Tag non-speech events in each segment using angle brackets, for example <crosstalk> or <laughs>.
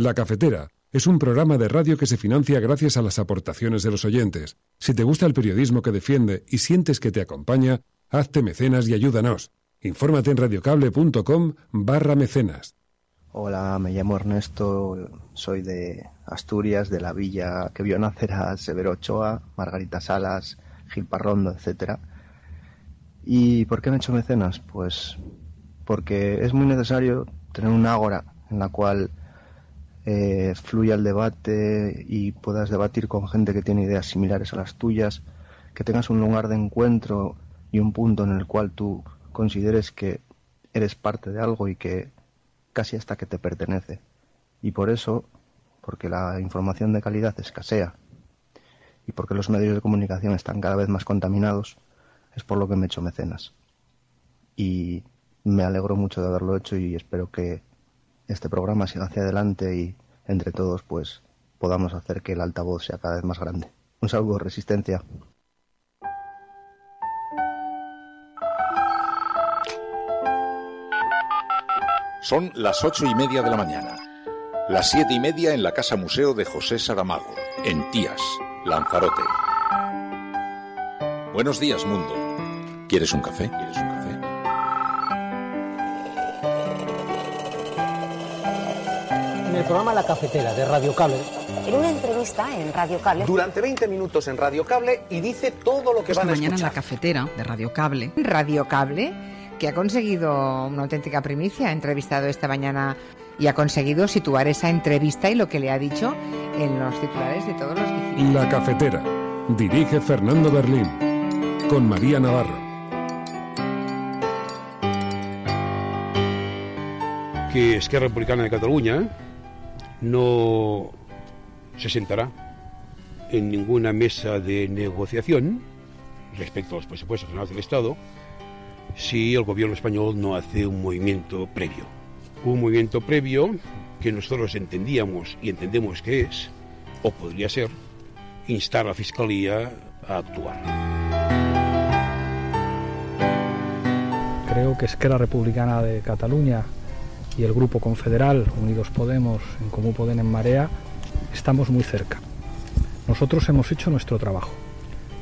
La Cafetera es un programa de radio que se financia gracias a las aportaciones de los oyentes. Si te gusta el periodismo que defiende y sientes que te acompaña, hazte mecenas y ayúdanos. Infórmate en radiocable.com barra mecenas. Hola, me llamo Ernesto, soy de Asturias, de la villa que vio nacer a Severo Ochoa, Margarita Salas, Gil Parrondo, etc. ¿Y por qué me he hecho mecenas? Pues porque es muy necesario tener un ágora en la cual eh, fluya el debate y puedas debatir con gente que tiene ideas similares a las tuyas, que tengas un lugar de encuentro y un punto en el cual tú consideres que eres parte de algo y que casi hasta que te pertenece. Y por eso, porque la información de calidad escasea y porque los medios de comunicación están cada vez más contaminados, es por lo que me he hecho mecenas. Y me alegro mucho de haberlo hecho y espero que este programa siga hacia adelante y entre todos pues podamos hacer que el altavoz sea cada vez más grande. Un saludo, resistencia. Son las ocho y media de la mañana. Las siete y media en la Casa Museo de José Saramago, en Tías, Lanzarote. Buenos días, mundo. ¿Quieres un café? ¿Quieres un café? el programa La Cafetera de Radio Cable. En una entrevista en Radio Cable. Durante 20 minutos en Radio Cable y dice todo lo que van a mañana en La Cafetera de Radio Cable. Radio Cable, que ha conseguido una auténtica primicia. Ha entrevistado esta mañana y ha conseguido situar esa entrevista y lo que le ha dicho en los titulares de todos los La Cafetera. Dirige Fernando Berlín. Con María Navarro. que Esquerra Republicana de Cataluña no se sentará en ninguna mesa de negociación respecto a los presupuestos generales del Estado si el gobierno español no hace un movimiento previo. Un movimiento previo que nosotros entendíamos y entendemos que es, o podría ser, instar a la Fiscalía a actuar. Creo que es la Republicana de Cataluña y el Grupo Confederal, Unidos Podemos, en Común Poden en Marea, estamos muy cerca. Nosotros hemos hecho nuestro trabajo.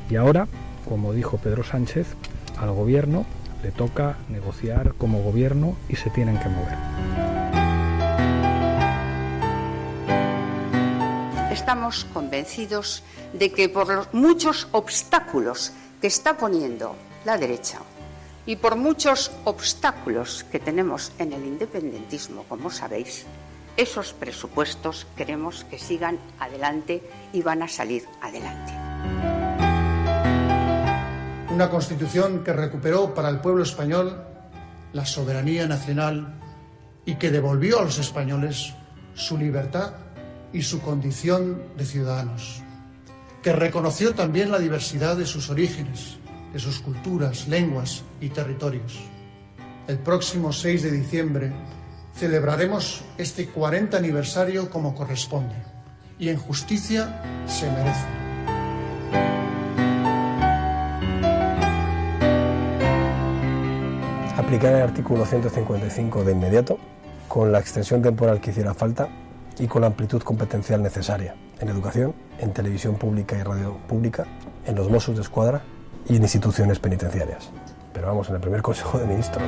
Y ahora, como dijo Pedro Sánchez, al gobierno le toca negociar como gobierno y se tienen que mover. Estamos convencidos de que por los muchos obstáculos que está poniendo la derecha y por muchos obstáculos que tenemos en el independentismo, como sabéis, esos presupuestos queremos que sigan adelante y van a salir adelante. Una constitución que recuperó para el pueblo español la soberanía nacional y que devolvió a los españoles su libertad y su condición de ciudadanos, que reconoció también la diversidad de sus orígenes sus culturas, lenguas y territorios. El próximo 6 de diciembre celebraremos este 40 aniversario como corresponde y en justicia se merece. Aplicar el artículo 155 de inmediato con la extensión temporal que hiciera falta y con la amplitud competencial necesaria en educación, en televisión pública y radio pública, en los Mossos de Escuadra y en instituciones penitenciarias. Pero vamos, en el primer Consejo de Ministros.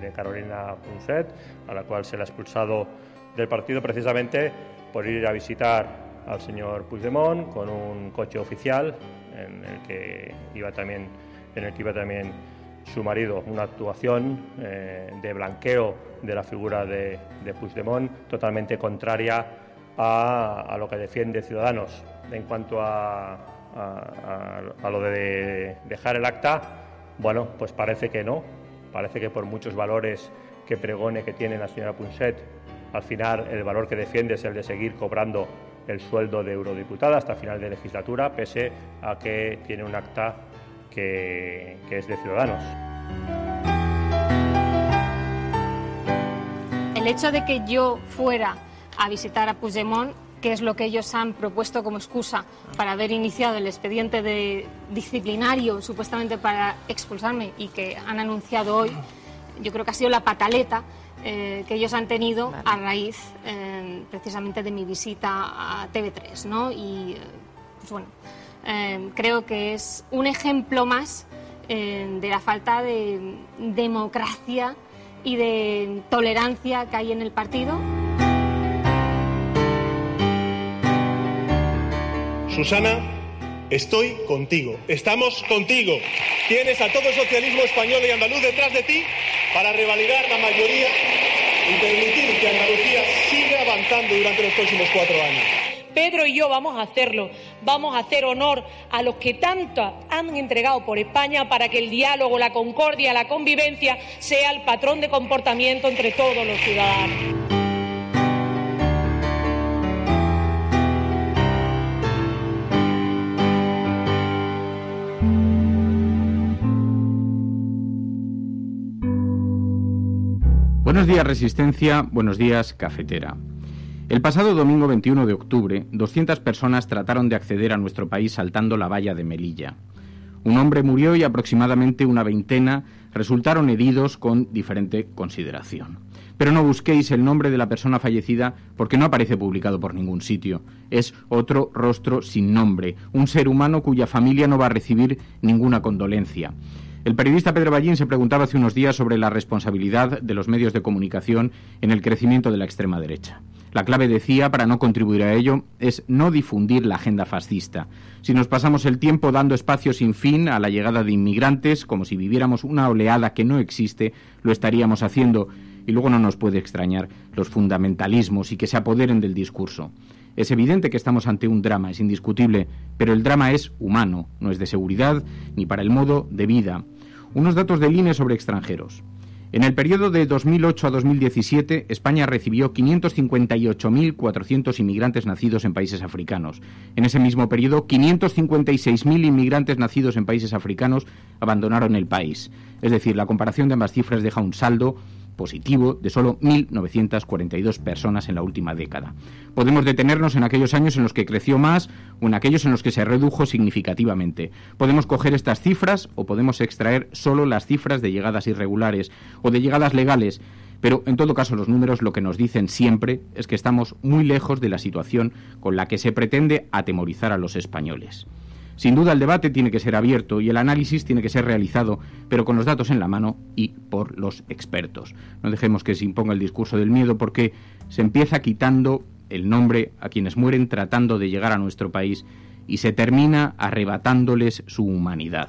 de Carolina Punset, a la cual se le ha expulsado del partido precisamente por ir a visitar al señor Puigdemont con un coche oficial en el que iba también, en el que iba también su marido, una actuación eh, de blanqueo de la figura de, de Puigdemont totalmente contraria a, lo que defiende Ciudadanos. En cuanto a, a, lo de dejar el acta, bueno, pues parece que no. Parece que por muchos valores que pregone que tiene la señora Punset, al final el valor que defiende es el de seguir cobrando el sueldo de eurodiputada hasta final de legislatura, pese a que tiene un acta que, que es de Ciudadanos. el hecho de que yo fuera a visitar a Puigdemont, que es lo que ellos han propuesto como excusa para haber iniciado el expediente disciplinario, supuestamente para expulsarme, y que han anunciado hoy, yo creo que ha sido la pataleta eh, que ellos han tenido a raíz eh, precisamente de mi visita a TV3, ¿no? Y, eh, pues bueno, creo que es un ejemplo más de la falta de democracia y de tolerancia que hay en el partido. Susana, estoy contigo, estamos contigo. Tienes a todo el socialismo español y andaluz detrás de ti para revalidar la mayoría y permitir que Andalucía siga avanzando durante los próximos cuatro años. Pedro y yo vamos a hacerlo. Vamos a hacer honor a los que tanto han entregado por España para que el diálogo, la concordia, la convivencia sea el patrón de comportamiento entre todos los ciudadanos. Buenos días Resistencia, buenos días Cafetera. El pasado domingo 21 de octubre, 200 personas trataron de acceder a nuestro país saltando la valla de Melilla. Un hombre murió y aproximadamente una veintena resultaron heridos con diferente consideración. Pero no busquéis el nombre de la persona fallecida porque no aparece publicado por ningún sitio. Es otro rostro sin nombre, un ser humano cuya familia no va a recibir ninguna condolencia. El periodista Pedro Ballín se preguntaba hace unos días sobre la responsabilidad de los medios de comunicación en el crecimiento de la extrema derecha. La clave, decía, para no contribuir a ello, es no difundir la agenda fascista. Si nos pasamos el tiempo dando espacio sin fin a la llegada de inmigrantes, como si viviéramos una oleada que no existe, lo estaríamos haciendo. Y luego no nos puede extrañar los fundamentalismos y que se apoderen del discurso. Es evidente que estamos ante un drama, es indiscutible, pero el drama es humano, no es de seguridad ni para el modo de vida unos datos del INE sobre extranjeros. En el periodo de 2008 a 2017, España recibió 558.400 inmigrantes nacidos en países africanos. En ese mismo periodo, 556.000 inmigrantes nacidos en países africanos abandonaron el país. Es decir, la comparación de ambas cifras deja un saldo positivo de solo 1.942 personas en la última década. Podemos detenernos en aquellos años en los que creció más o en aquellos en los que se redujo significativamente. Podemos coger estas cifras o podemos extraer solo las cifras de llegadas irregulares o de llegadas legales. Pero en todo caso los números lo que nos dicen siempre es que estamos muy lejos de la situación con la que se pretende atemorizar a los españoles. Sin duda el debate tiene que ser abierto y el análisis tiene que ser realizado, pero con los datos en la mano y por los expertos. No dejemos que se imponga el discurso del miedo porque se empieza quitando el nombre a quienes mueren tratando de llegar a nuestro país y se termina arrebatándoles su humanidad.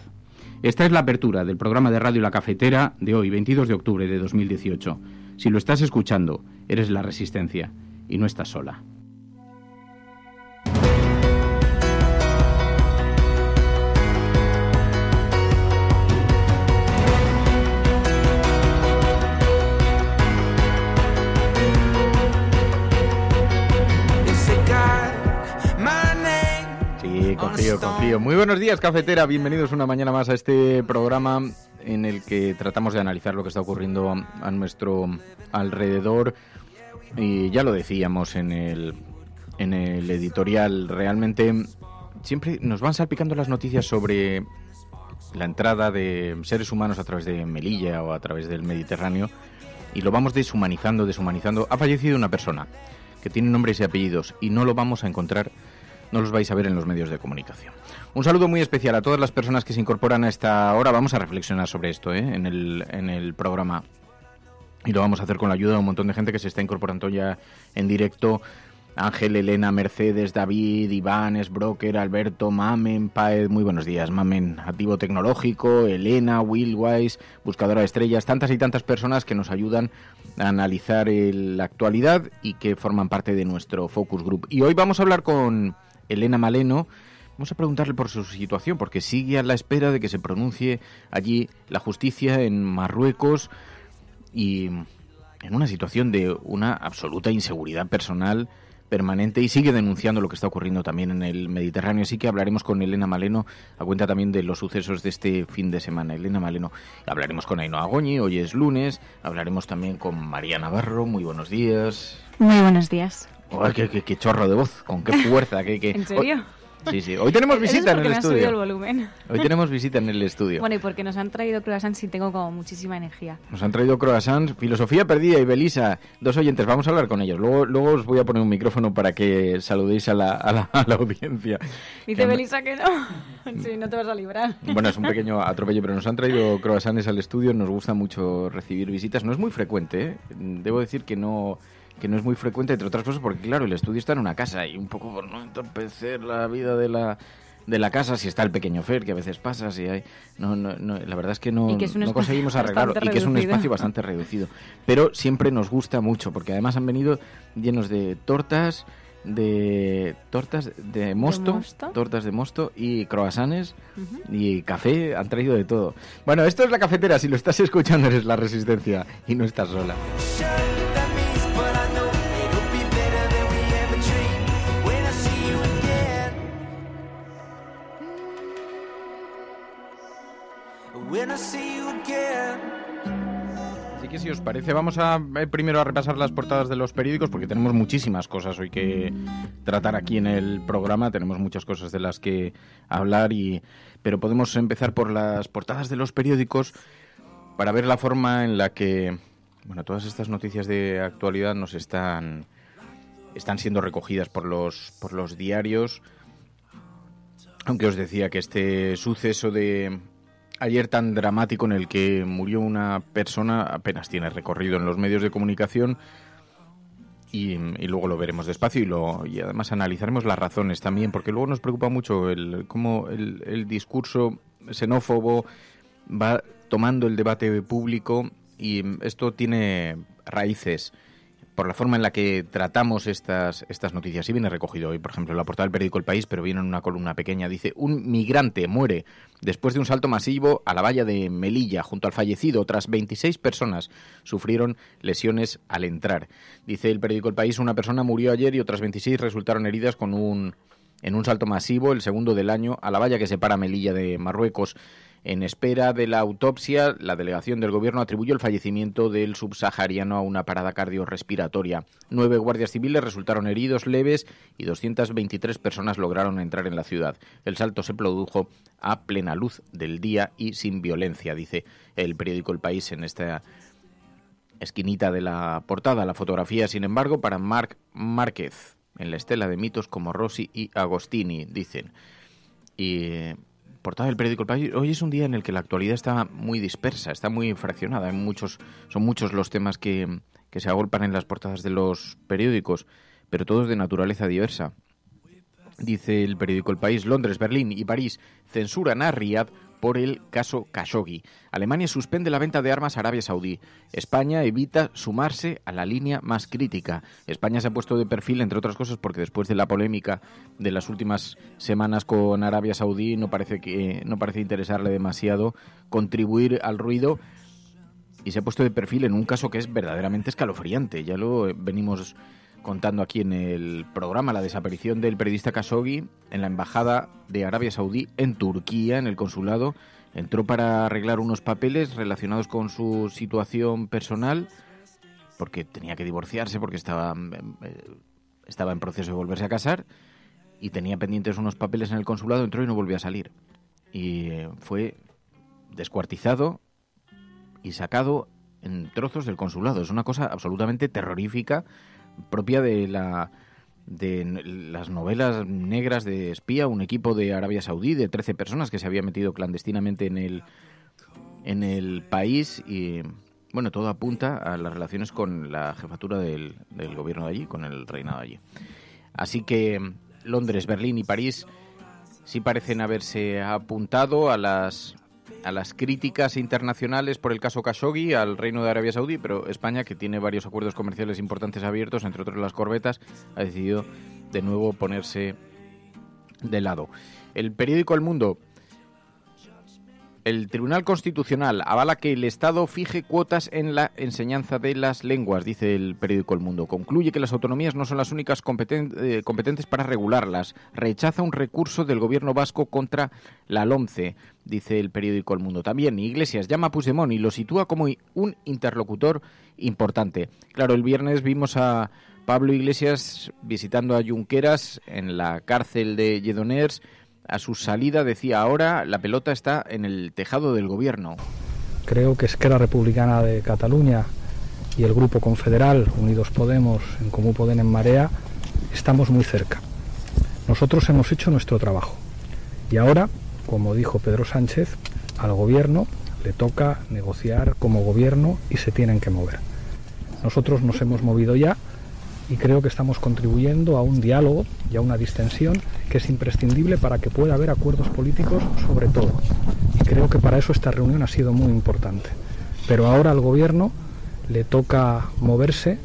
Esta es la apertura del programa de Radio La Cafetera de hoy, 22 de octubre de 2018. Si lo estás escuchando, eres la resistencia y no estás sola. Sí, confío, confío. Muy buenos días, cafetera. Bienvenidos una mañana más a este programa en el que tratamos de analizar lo que está ocurriendo a nuestro alrededor. Y ya lo decíamos en el, en el editorial, realmente siempre nos van salpicando las noticias sobre la entrada de seres humanos a través de Melilla o a través del Mediterráneo y lo vamos deshumanizando, deshumanizando. Ha fallecido una persona que tiene nombres y apellidos y no lo vamos a encontrar no los vais a ver en los medios de comunicación. Un saludo muy especial a todas las personas que se incorporan a esta hora. Vamos a reflexionar sobre esto ¿eh? en, el, programa y lo vamos a hacer con la ayuda de un montón de gente que se está incorporando ya en directo. Ángel, Elena, Mercedes, David, Iván, Esbroker, Alberto, Mamen, Paez, muy buenos días, Mamen, activo tecnológico, Elena, Willwise, buscadora de estrellas, tantas y tantas personas que nos ayudan a analizar la actualidad y que forman parte de nuestro focus group. Y hoy vamos a hablar con Elena Maleno, vamos a preguntarle por su situación, porque sigue a la espera de que se pronuncie allí la justicia en Marruecos y en una situación de una absoluta inseguridad personal permanente y sigue denunciando lo que está ocurriendo también en el Mediterráneo. Así que hablaremos con Elena Maleno a cuenta también de los sucesos de este fin de semana. Elena Maleno, hablaremos con Ainhoa Agoni hoy es lunes, hablaremos también con María Navarro. Muy buenos días. Muy buenos días qué, chorro de voz! ¡Con qué fuerza! ¿En serio? Sí, sí. Hoy tenemos visita en el estudio. Hoy tenemos visita en el estudio. Bueno, y porque nos han traído croissants y tengo como muchísima energía. Nos han traído croissants, Filosofía Perdida y Belisa, dos oyentes. Vamos a hablar con ellos. Luego, os voy a poner un micrófono para que saludéis a la, audiencia. Dice Belisa que no. sí, <laughs> no te vas a librar. Bueno, es un pequeño atropello, pero nos han traído croissants al estudio. Nos gusta mucho recibir visitas. No es muy frecuente, ¿eh? Debo decir que no que no es muy frecuente, entre otras cosas, porque claro, el estudio está en una casa y un poco por no entorpecer la vida de la, de la casa, si está el pequeño Fer, que a veces pasa, si hay... No, no, no la verdad es que no, no conseguimos arreglarlo y que es un espacio bastante reducido. Pero siempre nos gusta mucho, porque además han venido llenos de tortas, de tortas de mosto, tortas de mosto y croasanes y café, han traído de todo. Bueno, esto es la cafetera, si lo estás escuchando eres la resistencia y no estás sola. Así que si os parece, vamos a eh, primero a repasar las portadas de los periódicos porque tenemos muchísimas cosas hoy que tratar aquí en el programa. Tenemos muchas cosas de las que hablar y pero podemos empezar por las portadas de los periódicos para ver la forma en la que bueno, todas estas noticias de actualidad nos están están siendo recogidas por los por los diarios. Aunque os decía que este suceso de ayer tan dramático en el que murió una persona apenas tiene recorrido en los medios de comunicación y, luego lo veremos despacio y, lo, y además analizaremos las razones también, porque luego nos preocupa mucho el, cómo el, el discurso xenófobo va tomando el debate público y esto tiene raíces por la forma en la que tratamos estas, estas noticias. y viene recogido hoy, por ejemplo, la portada del periódico El País, pero viene en una columna pequeña. Dice, un migrante muere después de un salto masivo a la valla de Melilla junto al fallecido. Otras 26 personas sufrieron lesiones al entrar. Dice el periódico El País, una persona murió ayer y otras 26 resultaron heridas con un en un salto masivo, el segundo del año, a la valla que separa Melilla de Marruecos. En espera de la autopsia, la delegación del Gobierno atribuyó el fallecimiento del subsahariano a una parada cardiorrespiratoria. Nueve guardias civiles resultaron heridos leves y 223 personas lograron entrar en la ciudad. El salto se produjo a plena luz del día y sin violencia, dice el periódico El País en esta esquinita de la portada. La fotografía, sin embargo, para Marc Márquez, en la estela de mitos como Rossi y Agostini, dicen. Y portada periódico El País. Hoy es un día en el que la actualidad está muy dispersa, está muy fraccionada. Hay muchos, son muchos los temas que, se agolpan en las portadas de los periódicos, pero todos de naturaleza diversa. Dice el periódico El País, Londres, Berlín y París censuran a Riyadh por el caso Khashoggi. Alemania suspende la venta de armas a Arabia Saudí. España evita sumarse a la línea más crítica. España se ha puesto de perfil, entre otras cosas, porque después de la polémica de las últimas semanas con Arabia Saudí no parece, que, no parece interesarle demasiado contribuir al ruido y se ha puesto de perfil en un caso que es verdaderamente escalofriante. Ya lo venimos contando aquí en el programa la desaparición del periodista Khashoggi en la embajada de Arabia Saudí en Turquía, en el consulado. Entró para arreglar unos papeles relacionados con su situación personal, porque tenía que divorciarse, porque estaba, eh, estaba en proceso de volverse a casar, y tenía pendientes unos papeles en el consulado, entró y no volvió a salir. Y eh, fue descuartizado y sacado en trozos del consulado. Es una cosa absolutamente terrorífica propia de la de las novelas negras de espía, un equipo de Arabia Saudí de 13 personas que se había metido clandestinamente en el en el país y bueno, todo apunta a las relaciones con la jefatura del, del gobierno de allí, con el reinado de allí. Así que mm, Londres, Berlín y París sí parecen haberse apuntado a las a las críticas internacionales por el caso Khashoggi al Reino de Arabia Saudí, pero España, que tiene varios acuerdos comerciales importantes abiertos, entre otros las corbetas, ha decidido de nuevo ponerse de lado. El periódico El Mundo el Tribunal Constitucional avala que el Estado fije cuotas en la enseñanza de las lenguas, dice el periódico El Mundo. Concluye que las autonomías no son las únicas eh, competentes para regularlas. Rechaza un recurso del gobierno vasco contra la LOMCE, dice el periódico El Mundo. También Iglesias llama a Puigdemont y lo sitúa como un interlocutor importante. Claro, el viernes vimos a Pablo Iglesias visitando a Junqueras en la cárcel de Lledoners a su salida decía ahora, la pelota está en el tejado del gobierno. Creo que la Republicana de Cataluña y el Grupo Confederal, Unidos Podemos, en común pueden en Marea, estamos muy cerca. Nosotros hemos hecho nuestro trabajo. Y ahora, como dijo Pedro Sánchez, al gobierno le toca negociar como gobierno y se tienen que mover. Nosotros nos hemos movido ya, y creo que estamos contribuyendo a un diálogo y a una distensión que es imprescindible para que pueda haber acuerdos políticos sobre todo. Y creo que para eso esta reunión ha sido muy importante. Pero ahora al Gobierno le toca moverse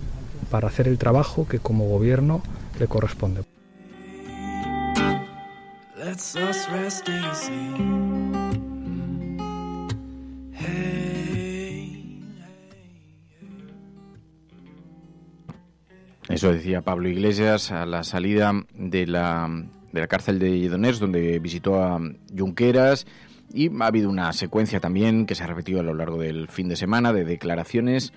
para hacer el trabajo que como Gobierno le corresponde. Eso decía Pablo Iglesias a la salida de la, de la cárcel de Lledoners... donde visitó a Junqueras. Y ha habido una secuencia también que se ha repetido a lo largo del fin de semana de declaraciones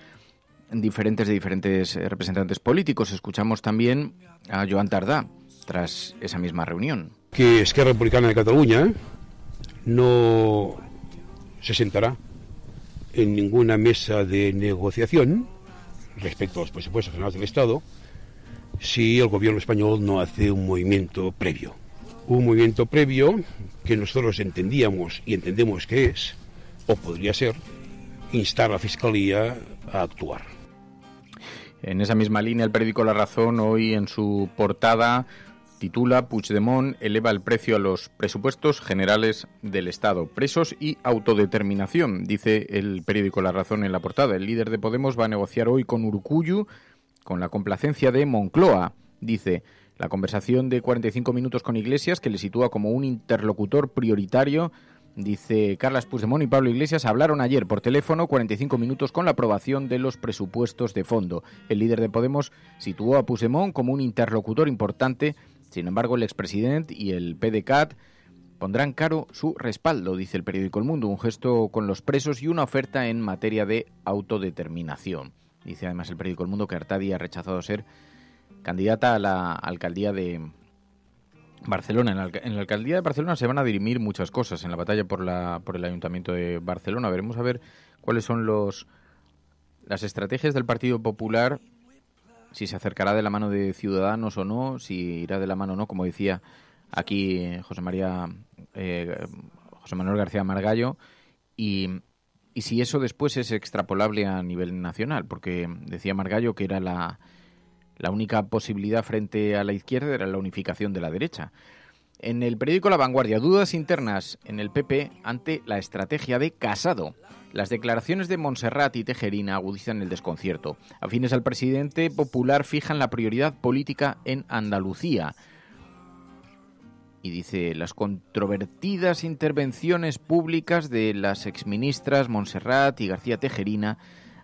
diferentes de diferentes representantes políticos. Escuchamos también a Joan Tardá tras esa misma reunión. Que Esquerra Republicana de Cataluña no se sentará en ninguna mesa de negociación respecto a los presupuestos generales del Estado si el gobierno español no hace un movimiento previo. Un movimiento previo que nosotros entendíamos y entendemos que es, o podría ser, instar a la Fiscalía a actuar. En esa misma línea, el periódico La Razón hoy en su portada titula Puigdemont eleva el precio a los presupuestos generales del Estado. Presos y autodeterminación, dice el periódico La Razón en la portada. El líder de Podemos va a negociar hoy con Urcuyu con la complacencia de Moncloa, dice, la conversación de 45 minutos con Iglesias, que le sitúa como un interlocutor prioritario, dice Carlas Puigdemont y Pablo Iglesias, hablaron ayer por teléfono 45 minutos con la aprobación de los presupuestos de fondo. El líder de Podemos situó a Puigdemont como un interlocutor importante, sin embargo el expresidente y el PDCAT pondrán caro su respaldo, dice el periódico El Mundo, un gesto con los presos y una oferta en materia de autodeterminación. Dice además el periódico El Mundo que Artadi ha rechazado ser candidata a la alcaldía de Barcelona. En la, alcaldía de Barcelona se van a dirimir muchas cosas en la batalla por, la, por el ayuntamiento de Barcelona. Veremos a ver cuáles son los las estrategias del Partido Popular, si se acercará de la mano de Ciudadanos o no, si irá de la mano o no, como decía aquí José María eh, José Manuel García Margallo y y si eso después es extrapolable a nivel nacional, porque decía Margallo que era la, única posibilidad frente a la izquierda era la unificación de la derecha. En el periódico La Vanguardia, dudas internas en el PP ante la estrategia de Casado. Las declaraciones de Montserrat y Tejerina agudizan el desconcierto. a fines al presidente popular fijan la prioridad política en Andalucía y dice las controvertidas intervenciones públicas de las exministras Montserrat y García Tejerina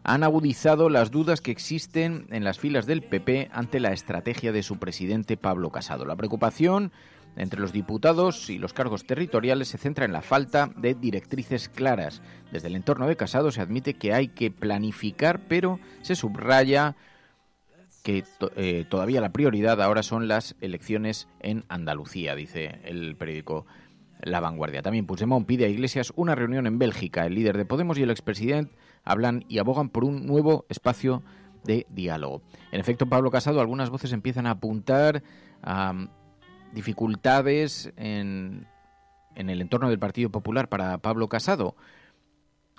han agudizado las dudas que existen en las filas del PP ante la estrategia de su presidente Pablo Casado. La preocupación entre los diputados y los cargos territoriales se centra en la falta de directrices claras. Desde el entorno de Casado se admite que hay que planificar, pero se subraya que eh, todavía la prioridad ahora son las elecciones en Andalucía, dice el periódico La Vanguardia. También Puigdemont pide a Iglesias una reunión en Bélgica. El líder de Podemos y el expresidente hablan y abogan por un nuevo espacio de diálogo. En efecto, Pablo Casado, algunas voces empiezan a apuntar a dificultades en, en el entorno del Partido Popular para Pablo Casado.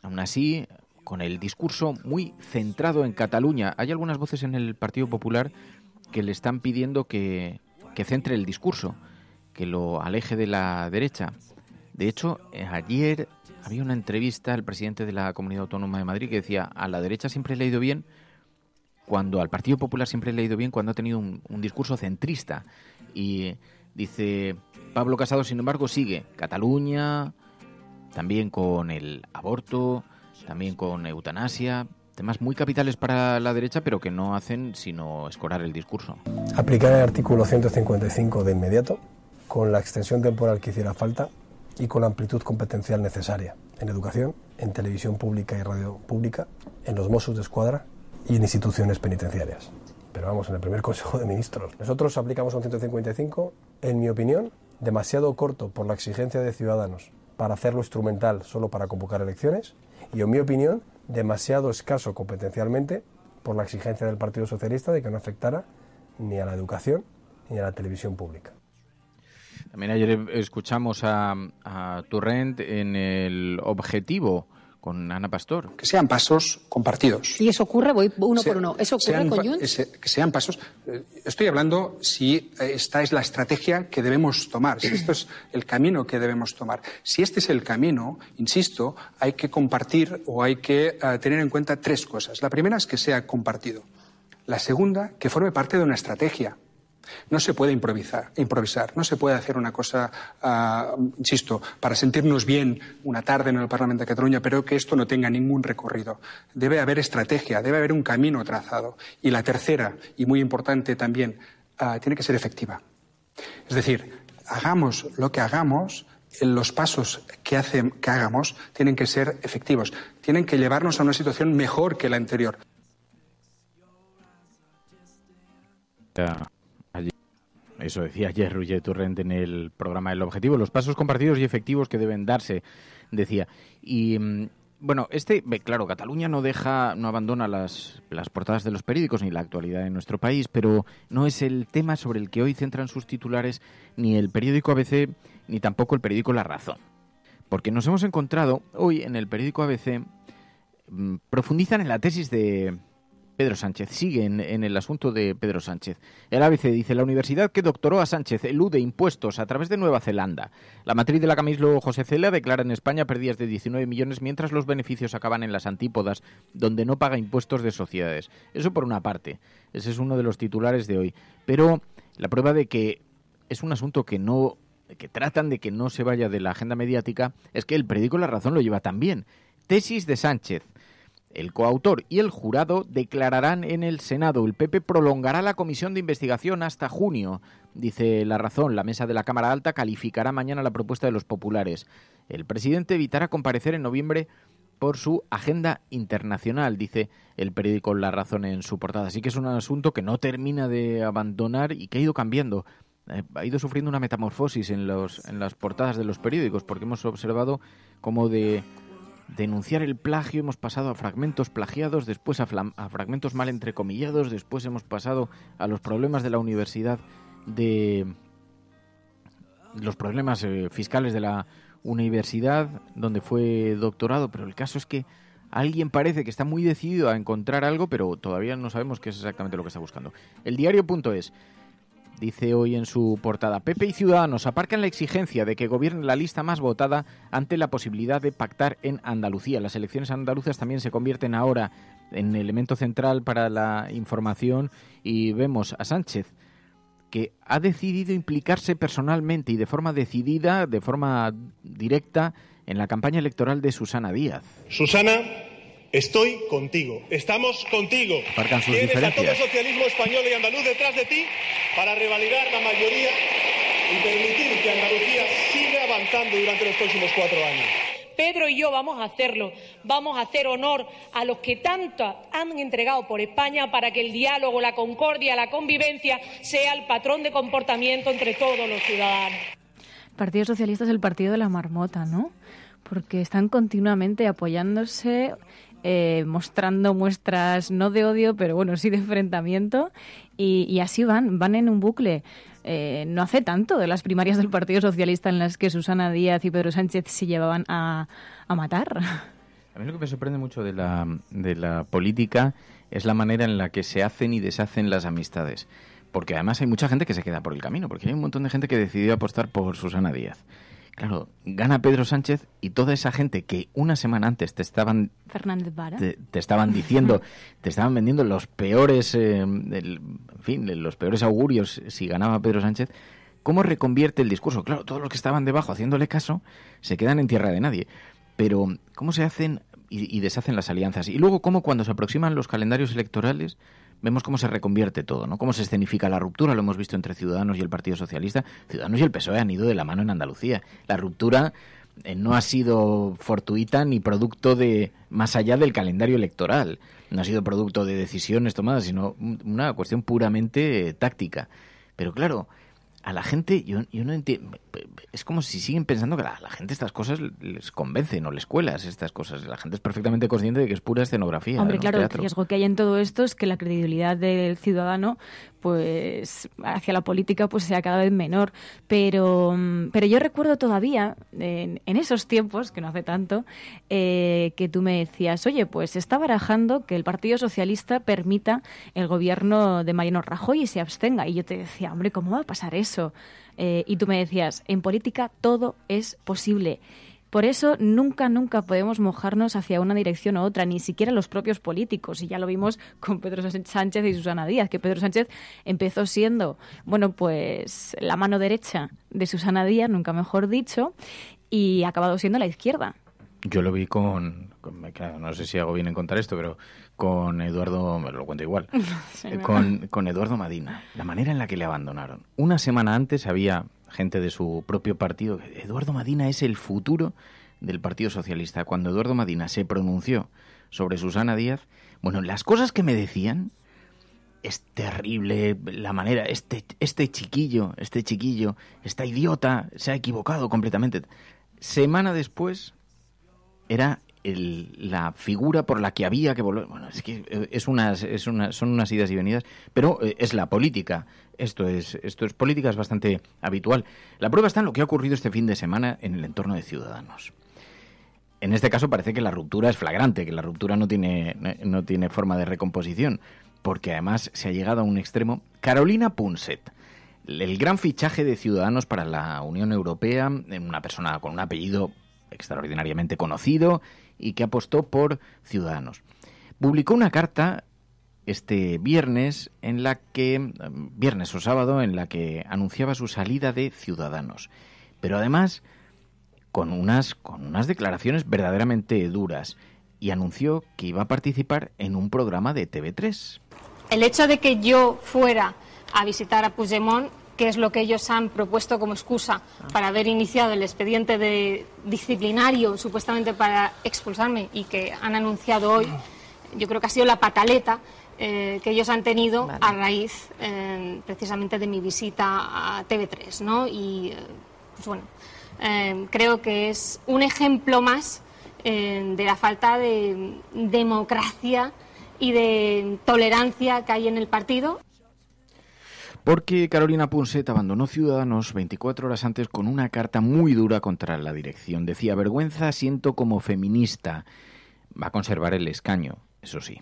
Aún así, con el discurso muy centrado en Cataluña. Hay algunas voces en el Partido Popular que le están pidiendo que, que centre el discurso, que lo aleje de la derecha. De hecho, eh, ayer había una entrevista al presidente de la Comunidad Autónoma de Madrid que decía, a la derecha siempre le ha ido bien, cuando al Partido Popular siempre le ha ido bien cuando ha tenido un, un discurso centrista. Y eh, dice, Pablo Casado, sin embargo, sigue Cataluña, también con el aborto, también con eutanasia, temas muy capitales para la derecha, pero que no hacen sino escorar el discurso. Aplicar el artículo 155 de inmediato, con la extensión temporal que hiciera falta y con la amplitud competencial necesaria en educación, en televisión pública y radio pública, en los Mossos de Escuadra y en instituciones penitenciarias. Pero vamos, en el primer Consejo de Ministros. Nosotros aplicamos un 155, en mi opinión, demasiado corto por la exigencia de Ciudadanos para hacerlo instrumental solo para convocar elecciones y, en mi opinión, demasiado escaso competencialmente por la exigencia del Partido Socialista de que no afectara ni a la educación ni a la televisión pública. También ayer escuchamos a, a Turrent en el objetivo con Ana Pastor. Que sean pasos compartidos. ¿Y eso ocurre? Voy uno por uno. ¿Eso ocurre con Junts? que sean pasos. Eh, estoy hablando si eh, esta es la estrategia que debemos tomar, si esto es el camino que debemos tomar. Si este es el camino, insisto, hay que compartir o hay que eh, tener en cuenta tres cosas. La primera es que sea compartido. La segunda, que forme parte de una estrategia. No se puede improvisar, improvisar no se puede hacer una cosa, ah, insisto, para sentirnos bien una tarde en el Parlamento de Cataluña, pero que esto no tenga ningún recorrido. Debe haber estrategia, debe haber un camino trazado. Y la tercera, y muy importante también, ah, tiene que ser efectiva. Es decir, hagamos lo que hagamos, los pasos que, hagamos tienen que ser efectivos, tienen que llevarnos a una situación mejor que la anterior. Eso decía ayer Turrent en el programa El Objetivo, los pasos compartidos y efectivos que deben darse, decía. Y mm, bueno, este, claro, Cataluña no deja, no abandona las, las portadas de los periódicos ni la actualidad de nuestro país, pero no es el tema sobre el que hoy centran sus titulares ni el periódico ABC ni tampoco el periódico La Razón. Porque nos hemos encontrado hoy en el periódico ABC, mm, profundizan en la tesis de, Pedro Sánchez. Sigue en, el asunto de Pedro Sánchez. El ABC dice, la universidad que doctoró a Sánchez elude impuestos a través de Nueva Zelanda. La matriz de la Camislo José Cela declara en España pérdidas de 19 millones mientras los beneficios acaban en las antípodas, donde no paga impuestos de sociedades. Eso por una parte. Ese es uno de los titulares de hoy. Pero la prueba de que es un asunto que no que tratan de que no se vaya de la agenda mediática es que el periódico La Razón lo lleva también. Tesis de Sánchez. El coautor y el jurado declararán en el Senado. El PP prolongará la comisión de investigación hasta junio. Dice la razón, la mesa de la Cámara Alta calificará mañana la propuesta de los populares. El presidente evitará comparecer en noviembre por su agenda internacional, dice el periódico La Razón en su portada. Así que es un asunto que no termina de abandonar y que ha ido cambiando. Eh, ha ido sufriendo una metamorfosis en, los, en las portadas de los periódicos, porque hemos observado como de denunciar el plagio, hemos pasado a fragmentos plagiados, después a, a, fragmentos mal entrecomillados, después hemos pasado a los problemas de la universidad de los problemas eh, fiscales de la universidad donde fue doctorado, pero el caso es que alguien parece que está muy decidido a encontrar algo, pero todavía no sabemos qué es exactamente lo que está buscando. El es dice hoy en su portada. Pepe y Ciudadanos aparcan la exigencia de que gobierne la lista más votada ante la posibilidad de pactar en Andalucía. Las elecciones andaluzas también se convierten ahora en elemento central para la información y vemos a Sánchez que ha decidido implicarse personalmente y de forma decidida, de forma directa, en la campaña electoral de Susana Díaz. Susana, Estoy contigo, estamos contigo. Aparcan Tienes a todo socialismo español y andaluz detrás de ti para revalidar la mayoría y permitir que Andalucía siga avanzando durante los próximos cuatro años. Pedro y yo vamos a hacerlo. Vamos a hacer honor a los que tanto han entregado por España para que el diálogo, la concordia, la convivencia sea el patrón de comportamiento entre todos los ciudadanos. El Partido Socialista es el partido de la marmota, ¿no? Porque están continuamente apoyándose eh, mostrando muestras no de odio, pero bueno, sí de enfrentamiento. Y, así van, van en un bucle. Eh, no hace tanto de las primarias del Partido Socialista en las que Susana Díaz y Pedro Sánchez se llevaban a, matar. A mí lo que me sorprende mucho de la, de la política es la manera en la que se hacen y deshacen las amistades. Porque además hay mucha gente que se queda por el camino, porque hay un montón de gente que decidió apostar por Susana Díaz Claro, gana Pedro Sánchez y toda esa gente que una semana antes te estaban Te, estaban diciendo, <laughs> te estaban vendiendo los peores, eh, en fin, los peores augurios si ganaba Pedro Sánchez. ¿Cómo reconvierte el discurso? Claro, todos los que estaban debajo haciéndole caso se quedan en tierra de nadie. Pero, ¿cómo se hacen y deshacen las alianzas? Y luego, ¿cómo cuando se aproximan los calendarios electorales vemos cómo se reconvierte todo, ¿no? Cómo se escenifica la ruptura, lo hemos visto entre Ciudadanos y el Partido Socialista. Ciudadanos y el PSOE han ido de la mano en Andalucía. La ruptura eh, no ha sido fortuita ni producto de más allá del calendario electoral. No ha sido producto de decisiones tomadas, sino una cuestión puramente táctica. Pero claro, a la gente, yo, yo no entiendo, es como si siguen pensando que la, la, gente estas cosas les convencen o les cuelas estas cosas. La gente es perfectamente consciente de que es pura escenografía. Hombre, claro, el riesgo que hay en todo esto es que la credibilidad del ciudadano pues hacia la política pues sea cada vez menor. Pero, mm, pero yo recuerdo todavía, en, esos tiempos, que no hace tanto, eh, que tú me decías, oye, pues está barajando que el Partido Socialista permita el gobierno de Mariano Rajoy y se abstenga. Y yo te decía, hombre, ¿cómo va a pasar eso? Eh, y tú me decías, en política todo es posible. Por eso nunca, nunca podemos mojarnos hacia una dirección u otra, ni siquiera los propios políticos. Y ya lo vimos con Pedro Sánchez y Susana Díaz, que Pedro Sánchez empezó siendo, bueno, pues la mano derecha de Susana Díaz, nunca mejor dicho, y ha acabado siendo la izquierda. Yo lo vi con, no sé si hago bien en contar esto, pero con Eduardo, me lo cuento igual, <laughs> con, con Eduardo Madina, la manera en la que le abandonaron. Una semana antes había gente de su propio partido, Eduardo Madina es el futuro del Partido Socialista. Cuando Eduardo Madina se pronunció sobre Susana Díaz, bueno, las cosas que me decían es terrible la manera, este, este chiquillo, este chiquillo, esta idiota, se ha equivocado completamente. Semana después era la figura por la que había que volver. Bueno, es que eh, es unas, es una, son unas idas y venidas, pero eh, es la política. Esto es, esto es política, es bastante habitual. La prueba está en lo que ha ocurrido este fin de semana en el entorno de Ciudadanos. En este caso parece que la ruptura es flagrante, que la ruptura no tiene, no tiene forma de recomposición, porque además se ha llegado a un extremo. Carolina Punset, el gran fichaje de Ciudadanos para la Unión Europea, una persona con un apellido extraordinariamente conocido y que apostó por Ciudadanos. Publicó una carta este viernes en la que viernes o sábado en la que anunciaba su salida de Ciudadanos. Pero además con unas con unas declaraciones verdaderamente duras y anunció que iba a participar en un programa de TV3. El hecho de que yo fuera a visitar a Puigdemont que es lo que ellos han propuesto como excusa para haber iniciado el expediente disciplinario supuestamente para expulsarme y que han anunciado hoy, yo creo que ha sido la pataleta eh, que ellos han tenido a raíz eh, precisamente de mi visita a TV3, ¿no? Y eh, pues bueno, creo que es un ejemplo más de la falta de democracia y de tolerancia que hay en el partido porque Carolina Punset abandonó Ciudadanos 24 horas antes con una carta muy dura contra la dirección. Decía, vergüenza siento como feminista. Va a conservar el escaño, eso sí.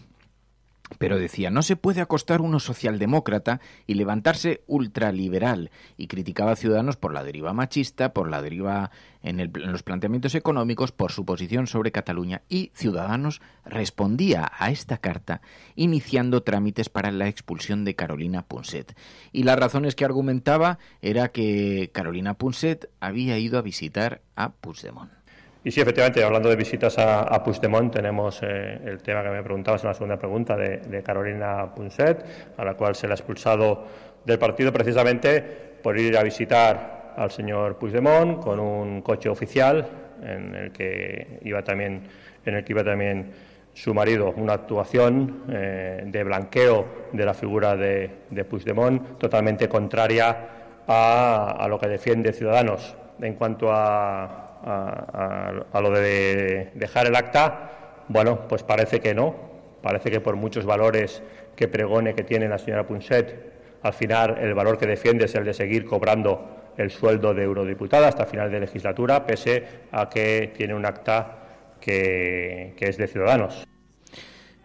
Pero decía, no se puede acostar uno socialdemócrata y levantarse ultraliberal. Y criticaba a Ciudadanos por la deriva machista, por la deriva en, los planteamientos económicos, por su posición sobre Cataluña. Y Ciudadanos respondía a esta carta iniciando trámites para la expulsión de Carolina Punset. Y las razones que argumentaba era que Carolina Punset había ido a visitar a Puigdemont. Y sí, efectivamente, hablando de visitas a, Puigdemont, tenemos eh, el tema que me preguntabas en la segunda pregunta de, Carolina Punset, a la cual se le ha expulsado del partido precisamente por ir a visitar al señor Puigdemont con un coche oficial en el que iba también, en el que iba también su marido, una actuación eh, de blanqueo de la figura de, de Puigdemont totalmente contraria a, lo que defiende Ciudadanos. En cuanto a, a lo de dejar el acta, bueno, pues parece que no. Parece que por muchos valores que pregone que tiene la señora Punchet, al final el valor que defiende es el de seguir cobrando el sueldo de eurodiputada hasta final de legislatura, pese a que tiene un acta que, que, es de Ciudadanos.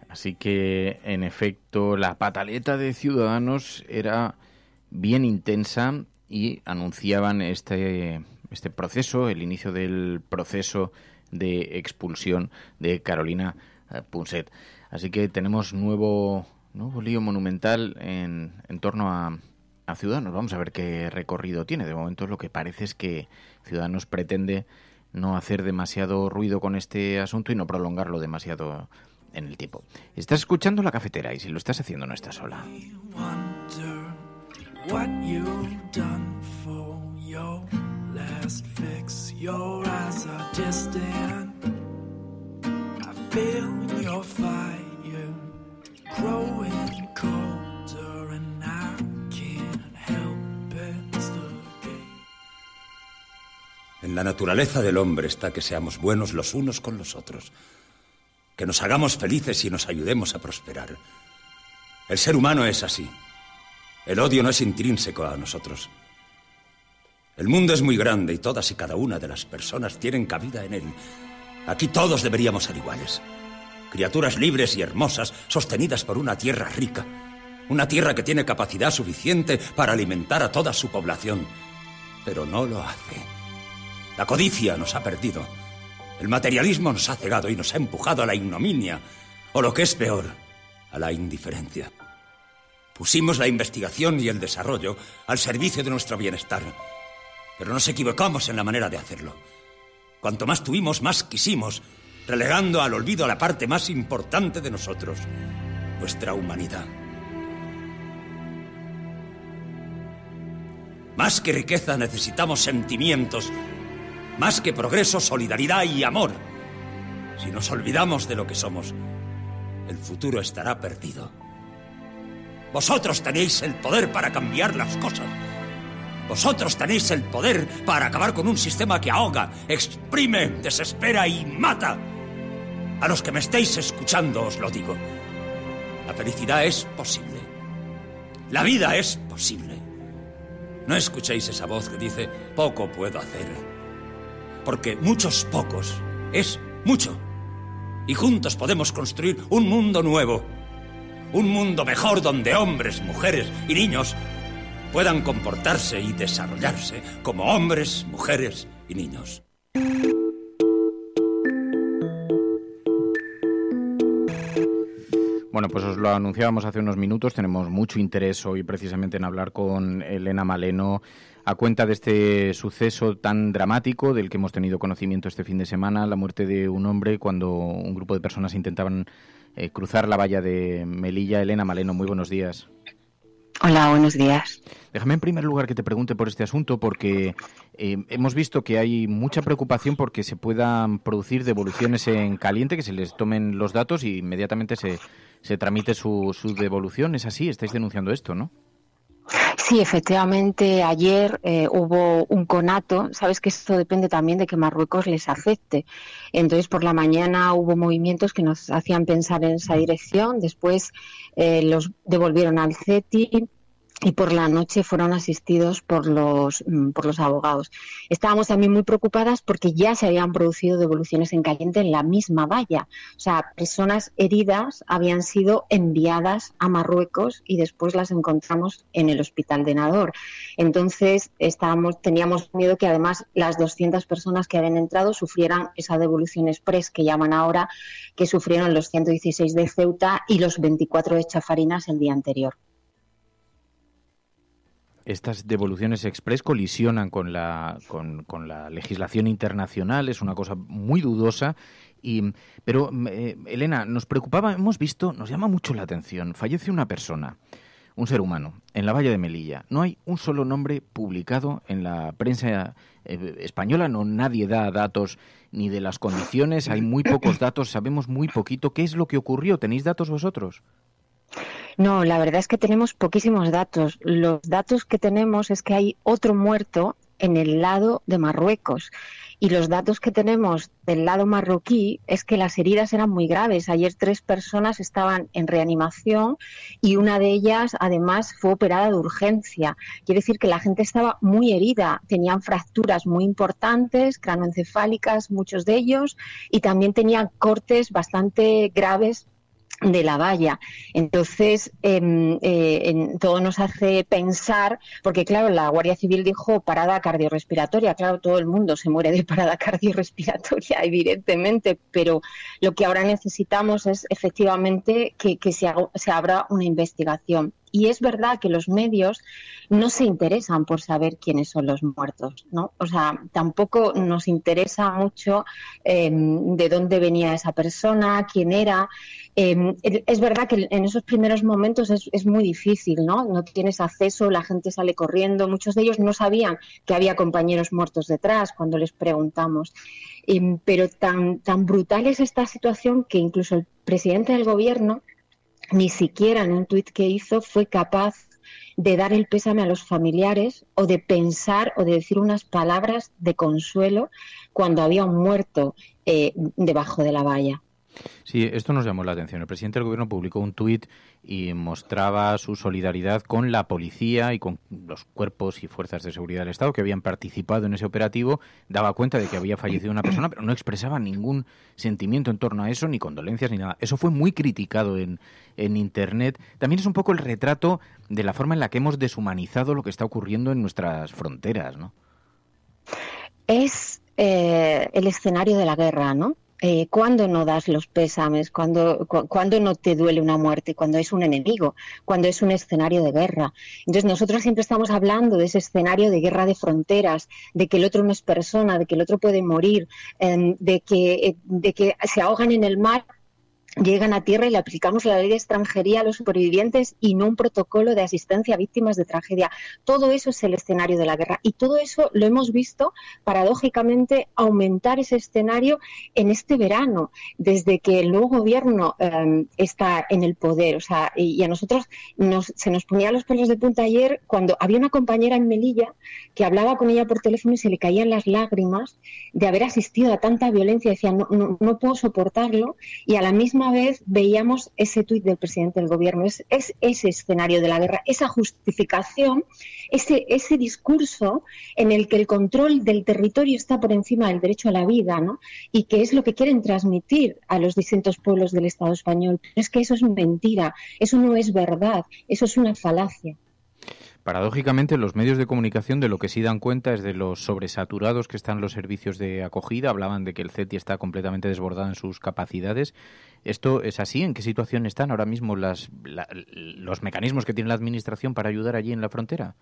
Así que, en efecto, la pataleta de Ciudadanos era bien intensa y anunciaban este, este proceso, el inicio del proceso de expulsión de Carolina eh, Punset. Así que tenemos nuevo, nuevo lío monumental en, en torno a, a Ciudadanos. Vamos a ver qué recorrido tiene. De momento lo que parece es que Ciudadanos pretende no hacer demasiado ruido con este asunto y no prolongarlo demasiado en el tiempo. Estás escuchando la cafetera y si lo estás haciendo no estás sola what done for last fix. Your I feel growing colder, and help En la naturaleza del hombre está que seamos buenos los unos con los otros, que nos hagamos felices y nos ayudemos a prosperar. El ser humano es así. El odio no es intrínseco a nosotros. El mundo es muy grande y todas y cada una de las personas tienen cabida en él. Aquí todos deberíamos ser iguales. Criaturas libres y hermosas, sostenidas por una tierra rica. Una tierra que tiene capacidad suficiente para alimentar a toda su población. Pero no lo hace. La codicia nos ha perdido. El materialismo nos ha cegado y nos ha empujado a la ignominia. O lo que es peor, a la indiferencia. Pusimos la investigación y el desarrollo al servicio de nuestro bienestar. Pero nos equivocamos en la manera de hacerlo. Cuanto más tuvimos, más quisimos, relegando al olvido a la parte más importante de nosotros, nuestra humanidad. Más que riqueza necesitamos sentimientos, más que progreso, solidaridad y amor. Si nos olvidamos de lo que somos, el futuro estará perdido. Vosotros tenéis el poder para cambiar las cosas. Vosotros tenéis el poder para acabar con un sistema que ahoga, exprime, desespera y mata. A los que me estáis escuchando os lo digo. La felicidad es posible. La vida es posible. No escuchéis esa voz que dice, poco puedo hacer. Porque muchos pocos es mucho. Y juntos podemos construir un mundo nuevo un mundo mejor donde hombres, mujeres y niños puedan comportarse y desarrollarse como hombres, mujeres y niños. Bueno, pues os lo anunciábamos hace unos minutos. Tenemos mucho interés hoy precisamente en hablar con Elena Maleno a cuenta de este suceso tan dramático del que hemos tenido conocimiento este fin de semana, la muerte de un hombre cuando un grupo de personas intentaban eh, cruzar la valla de Melilla. Elena Maleno, muy buenos días. Hola, buenos días. Déjame en primer lugar que te pregunte por este asunto porque eh, hemos visto que hay mucha preocupación porque se puedan producir devoluciones en caliente, que se les tomen los datos y inmediatamente se, se tramite su, devolución. ¿Es así? Estáis denunciando esto, ¿no? Sí, efectivamente, ayer eh, hubo un conato. Sabes que esto depende también de que Marruecos les acepte. Entonces, por la mañana hubo movimientos que nos hacían pensar en esa dirección. Después eh, los devolvieron al CETI y por la noche fueron asistidos por los, mm, por los abogados. Estábamos también muy preocupadas porque ya se habían producido devoluciones en caliente en la misma valla. O sea, personas heridas habían sido enviadas a Marruecos y después las encontramos en el hospital de Nador. Entonces, estábamos, teníamos miedo que además las 200 personas que habían entrado sufrieran esa devolución express que llaman ahora, que sufrieron los 116 de Ceuta y los 24 de Chafarinas el día anterior estas devoluciones express colisionan con la, con, la legislación internacional, es una cosa muy dudosa. Y, pero, mm, eh, Elena, nos preocupaba, hemos visto, nos llama mucho la atención, fallece una persona, un ser humano, en la valla de Melilla. No hay un solo nombre publicado en la prensa eh, española, no nadie da datos ni de las condiciones, hay muy pocos datos, sabemos muy poquito. ¿Qué es lo que ocurrió? ¿Tenéis datos vosotros? No, la verdad es que tenemos poquísimos datos. Los datos que tenemos es que hay otro muerto en el lado de Marruecos. Y los datos que tenemos del lado marroquí es que las heridas eran muy graves. Ayer tres personas estaban en reanimación y una de ellas además fue operada de urgencia. Quiere decir que la gente estaba muy herida, tenían fracturas muy importantes, cranoencefálicas muchos de ellos, y también tenían cortes bastante graves de la valla. Entonces, em, eh, todo nos hace pensar, porque claro, la Guardia Civil dijo parada cardiorrespiratoria, claro, todo el mundo se muere de parada <laughs> cardiorrespiratoria, evidentemente, pero lo que ahora necesitamos es efectivamente que, se abra una investigación. Y es verdad que los medios no se interesan por saber quiénes son los muertos, ¿no? O sea, tampoco nos interesa mucho em, de dónde venía esa persona, quién era. Em, es verdad que en esos primeros momentos es, muy difícil, ¿no? No tienes acceso, la gente sale corriendo. Muchos de ellos no sabían que había compañeros muertos detrás cuando les preguntamos. Em, pero tan, tan brutal es esta situación que incluso el presidente del gobierno ni siquiera en un tuit que hizo fue capaz de dar el pésame a los familiares o de pensar o de decir unas palabras de consuelo cuando había un muerto eh, debajo de la valla. Sí, esto nos llamó la atención. El presidente del gobierno publicó un tuit y mostraba su solidaridad con la policía y con los cuerpos y fuerzas de seguridad del Estado que habían participado en ese operativo. Daba cuenta de que había fallecido una persona, pero no expresaba ningún sentimiento en torno a eso, ni condolencias, ni nada. Eso fue muy criticado en, en Internet. También es un poco el retrato de la forma en la que hemos deshumanizado lo que está ocurriendo en nuestras fronteras, ¿no? Es eh, el escenario de la guerra, ¿no? Eh, cuando no das los pésames, cuando, cuando no te duele una muerte, cuando es un enemigo, cuando es un escenario de guerra. Entonces nosotros siempre estamos hablando de ese escenario de guerra de fronteras, de que el otro no es persona, de que el otro puede morir, em, de, que, eh, de que se ahogan en el mar llegan a tierra y le aplicamos la ley de extranjería a los supervivientes y no un protocolo de asistencia a víctimas de tragedia. Todo eso es el escenario de la guerra y todo eso lo hemos visto paradójicamente aumentar ese escenario en este verano, desde que el nuevo gobierno em, está en el poder. O sea, y, a nosotros nos, se nos ponía los pelos de punta ayer cuando había una compañera en Melilla que hablaba con ella por teléfono y se le caían las lágrimas de haber asistido a tanta violencia. Decía, no, no puedo soportarlo y a la misma vez veíamos ese tuit del presidente del gobierno, es, ese escenario de la guerra, esa justificación, ese, ese discurso en el que el control del territorio está por encima del derecho a la vida, ¿no? Y que es lo que quieren transmitir a los distintos pueblos del Estado español. es que eso es mentira, eso no es verdad, eso es una falacia. Paradójicamente, los medios de comunicación de lo que sí dan cuenta es de los sobresaturados que están los servicios de acogida. Hablaban de que el CETI está completamente desbordado en sus capacidades ¿Esto es así? ¿En qué situación están ahora mismo las, los mecanismos que tiene la Administración para ayudar allí en la frontera?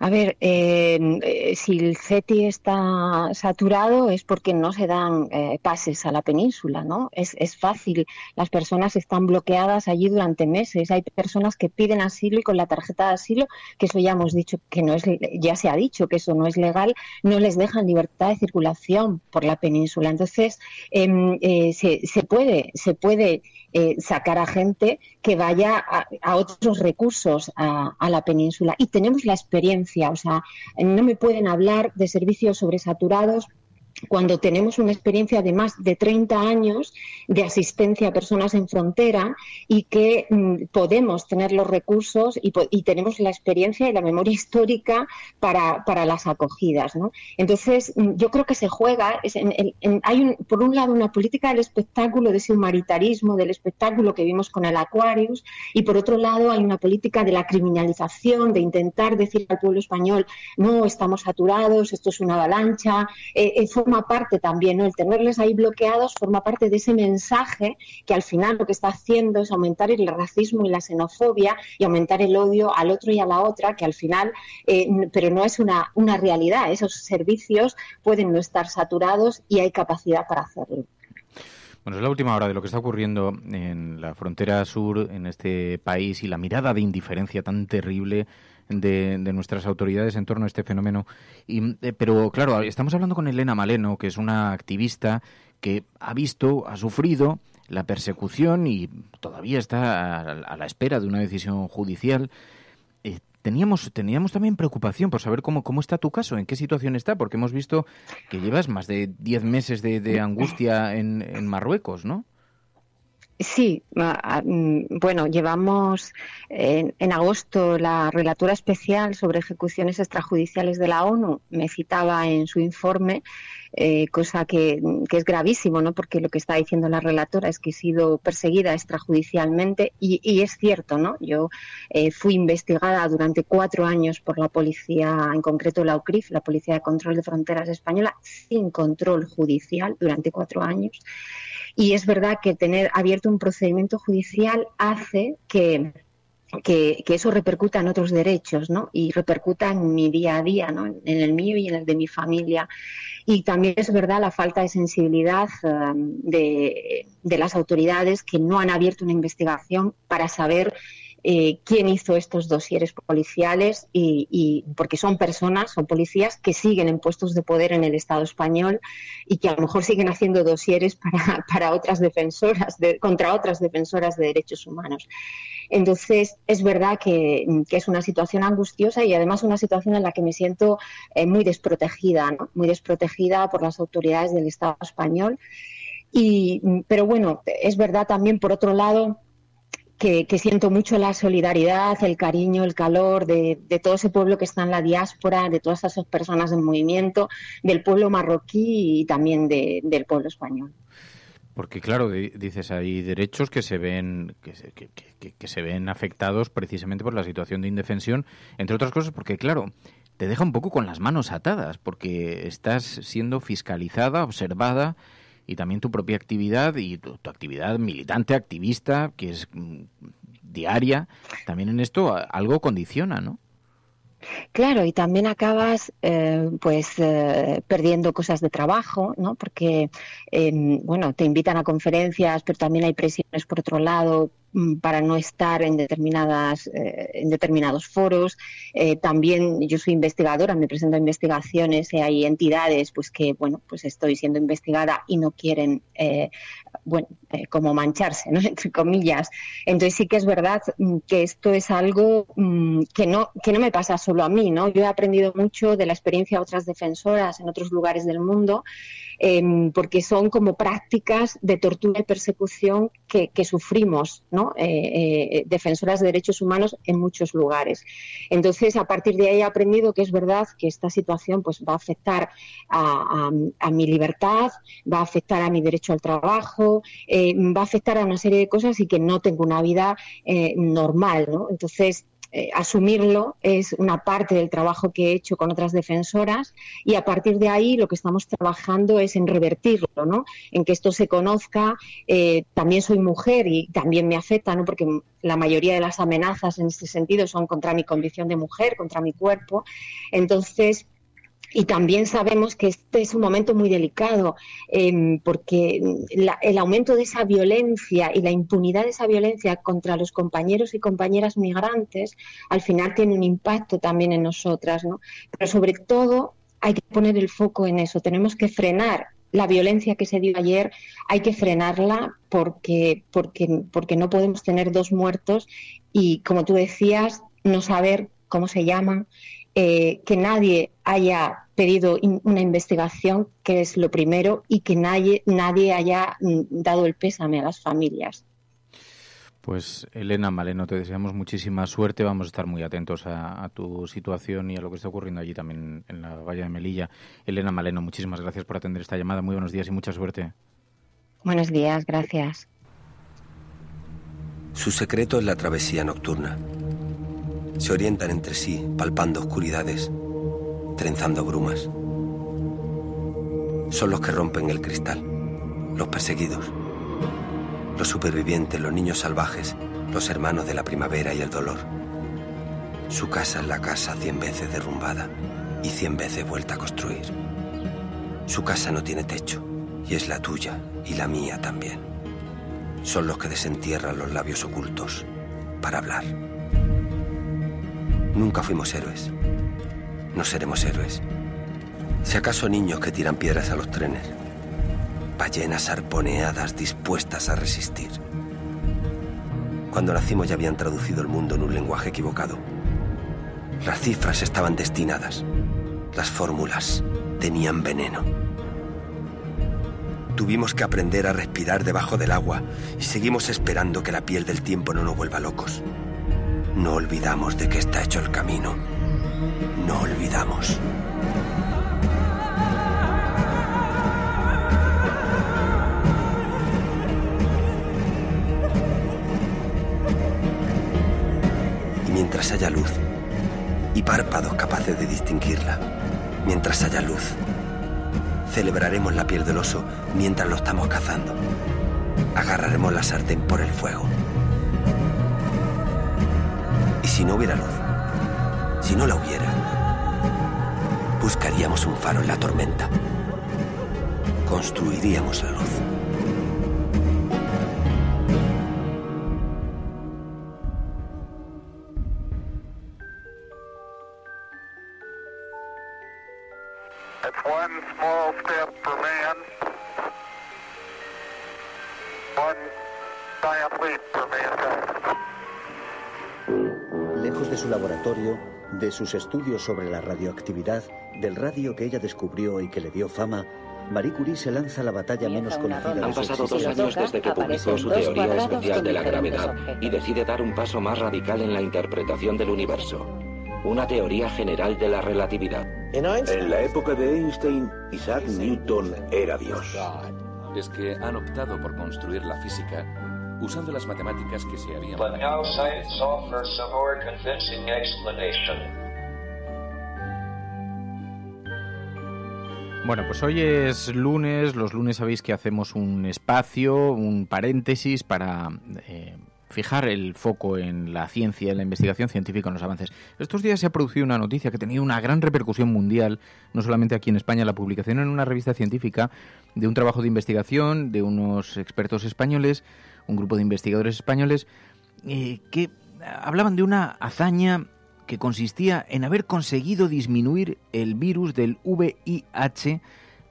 A ver, eh, si el CETI está saturado es porque no se dan eh, pases a la península, ¿no? Es, fácil, las personas están bloqueadas allí durante meses, hay personas que piden asilo y con la tarjeta de asilo, que eso ya hemos dicho que no es, ya se ha dicho que eso no es legal, no les dejan libertad de circulación por la península. Entonces, em, eh, se, se puede, se puede eh, sacar a gente que vaya a, otros recursos a, a, la península. Y tenemos la experiencia, o sea, no me pueden hablar de servicios sobresaturados cuando tenemos una experiencia de más de 30 años de asistencia a personas en frontera y que mm, podemos tener los recursos y, tenemos la experiencia y la memoria <laughs> histórica para, las acogidas. ¿no? Entonces, mm, yo creo que se juega, hay por un lado una política del espectáculo, de ese humanitarismo, del espectáculo que vimos con el Aquarius, y por otro lado hay una política de la criminalización, de intentar decir al pueblo español, no, estamos saturados, esto es una avalancha. Eh, eh, forma parte también, el tenerles ahí bloqueados forma parte de ese mensaje que al final lo que está haciendo es aumentar el racismo y la xenofobia y aumentar el odio al otro y a la otra, que al final, eh, pero no es una, una realidad, esos servicios pueden no estar saturados y hay capacidad para hacerlo. Bueno, es la última hora de lo que está ocurriendo en la frontera sur, en este país, y la mirada de indiferencia tan terrible de, de nuestras autoridades en torno a este fenómeno. Y, eh, pero claro, estamos hablando con Elena Maleno, que es una activista que ha visto, ha sufrido la persecución y todavía está a, la espera de una decisión judicial. Eh, teníamos, teníamos también preocupación por saber cómo, cómo está tu caso, en qué situación está, porque hemos visto que llevas más de 10 meses de, de angustia en, en Marruecos, ¿no? Sí, mm, bueno, llevamos en, agosto la relatora especial sobre ejecuciones extrajudiciales de la ONU. Me citaba en su informe, eh, cosa que, es gravísimo, ¿no? Porque lo que está diciendo la relatora es que he sido perseguida extrajudicialmente y, es cierto, ¿no? Yo eh, fui investigada durante cuatro años por la policía, en concreto la UCRIF, la Policía de Control de Fronteras Española, sin control judicial durante cuatro años. Y es verdad que tener abierto un procedimiento judicial hace que eso repercuta en otros derechos, Y repercuta en mi día a día, En el mío y en el de mi familia. Y también es verdad la falta de sensibilidad um, de, de las autoridades que no han abierto una investigación para saber eh, quién hizo estos dosieres policiales y, porque son personas, son policías que siguen en puestos de poder en el Estado español y que a lo mejor siguen haciendo dosieres <laughs> para, para otras defensoras contra otras defensoras de derechos humanos. Entonces es verdad que, es una situación angustiosa y además una situación en la que me siento eh, muy desprotegida, muy desprotegida por las autoridades del Estado español. pero bueno, es verdad también por otro lado que, siento mucho la solidaridad, el cariño, el calor de, todo ese pueblo que está en la diáspora, de todas esas personas en movimiento, del pueblo marroquí y también del pueblo español. Porque claro, dices, hay derechos que se ven que, que, se ven afectados precisamente por la situación de indefensión, entre otras cosas porque claro, te deja un poco con las manos atadas porque estás siendo fiscalizada, observada, y también tu propia actividad y tu, actividad militante, activista, que es mm, diaria, también en esto algo condiciona, ¿no? Claro, y también acabas eh, pues eh, perdiendo cosas de trabajo, ¿no? Porque em, bueno, te invitan a conferencias, pero también hay presiones por otro lado Mm, para no estar en, determinadas, eh, en determinados foros. Eh, también yo soy investigadora, me presento a investigaciones y eh, hay entidades pues que, bueno, pues estoy siendo investigada y no quieren, bueno, como mancharse, ¿no? <laughs> entre comillas. Entonces sí que es verdad mm, que esto es algo mm, que, no, que no me pasa solo a mí, ¿no? Yo he aprendido mucho de la experiencia de otras defensoras en otros lugares del mundo Em, porque son como prácticas de tortura y persecución que, sufrimos, ¿no? Eh, eh, defensoras de derechos humanos en muchos lugares. Entonces, a partir de ahí he aprendido que es verdad que esta situación pues, va a afectar a, mi libertad, va a afectar a mi derecho al trabajo, eh, va a afectar a una serie de cosas y que no tengo una vida normal, ¿no? Entonces, eh, asumirlo es una parte del trabajo que he hecho con otras defensoras y a partir de ahí lo que estamos trabajando es en revertirlo, ¿no? En que esto se conozca. Eh, también soy mujer y también me afecta, ¿no? Porque la mayoría de las amenazas en este sentido son contra mi condición de mujer, contra mi cuerpo. Entonces, y también sabemos que este es un momento muy delicado, em, porque el aumento de esa violencia y la impunidad de esa violencia contra los compañeros y compañeras migrantes al final tiene un impacto también en nosotras, ¿no? Pero sobre todo hay que poner el foco en eso, tenemos que frenar la violencia que se dio ayer hay que frenarla porque, porque, porque no podemos tener dos muertos y, como tú decías, no saber cómo se llaman eh, que nadie haya pedido una investigación, que es lo primero, y que nadie, nadie haya mm, dado el pésame a las familias. Pues Elena Maleno, te deseamos muchísima suerte. Vamos a estar muy atentos a, tu situación y a lo que está ocurriendo allí también en la valla de Melilla. Elena Maleno, muchísimas gracias por atender esta llamada. Muy buenos días y mucha suerte. Buenos días, gracias. Su secreto es la travesía nocturna se orientan entre sí, palpando oscuridades, trenzando brumas. Son los que rompen el cristal, los perseguidos, los supervivientes, los niños salvajes, los hermanos de la primavera y el dolor. Su casa es la casa cien veces derrumbada y cien veces vuelta a construir. Su casa no tiene techo y es la tuya y la mía también. Son los que desentierran los labios ocultos para hablar. Nunca fuimos héroes. No seremos héroes. Si acaso niños que tiran piedras a los trenes. Ballenas arponeadas dispuestas a resistir. Cuando nacimos ya habían traducido el mundo en un lenguaje equivocado. Las cifras estaban destinadas. Las fórmulas tenían veneno. Tuvimos que aprender a respirar debajo del agua y seguimos esperando que la piel del tiempo no nos vuelva locos. No olvidamos de que está hecho el camino. No olvidamos. Y mientras haya luz, y párpados capaces de distinguirla, mientras haya luz, celebraremos la piel del oso mientras lo estamos cazando. Agarraremos la sartén por el fuego. ¿Y si no hubiera luz? Si no la hubiera, buscaríamos un faro en la tormenta. Construiríamos la luz. one giant leap for mankind lejos de su laboratorio, de sus estudios sobre la radioactividad, del radio que ella descubrió y que le dio fama, Marie Curie se lanza a la batalla menos conocida. Han pasado dos años desde que publicó su teoría especial de la gravedad y decide dar un paso más radical en la interpretación del universo, una teoría general de la relatividad. En la época de Einstein, Isaac Newton era Dios. Es que han optado por construir la física usando las matemáticas que se habían... Bueno, pues hoy es lunes, los lunes sabéis que hacemos un espacio, un paréntesis para eh, fijar el foco en la ciencia, en la investigación científica, en los avances. Estos días se ha producido una noticia que ha tenido una gran repercusión mundial, no solamente aquí en España, la publicación en una revista científica de un trabajo de investigación de unos expertos españoles un grupo de investigadores españoles eh, que hablaban de una hazaña que consistía en haber conseguido disminuir el virus del VIH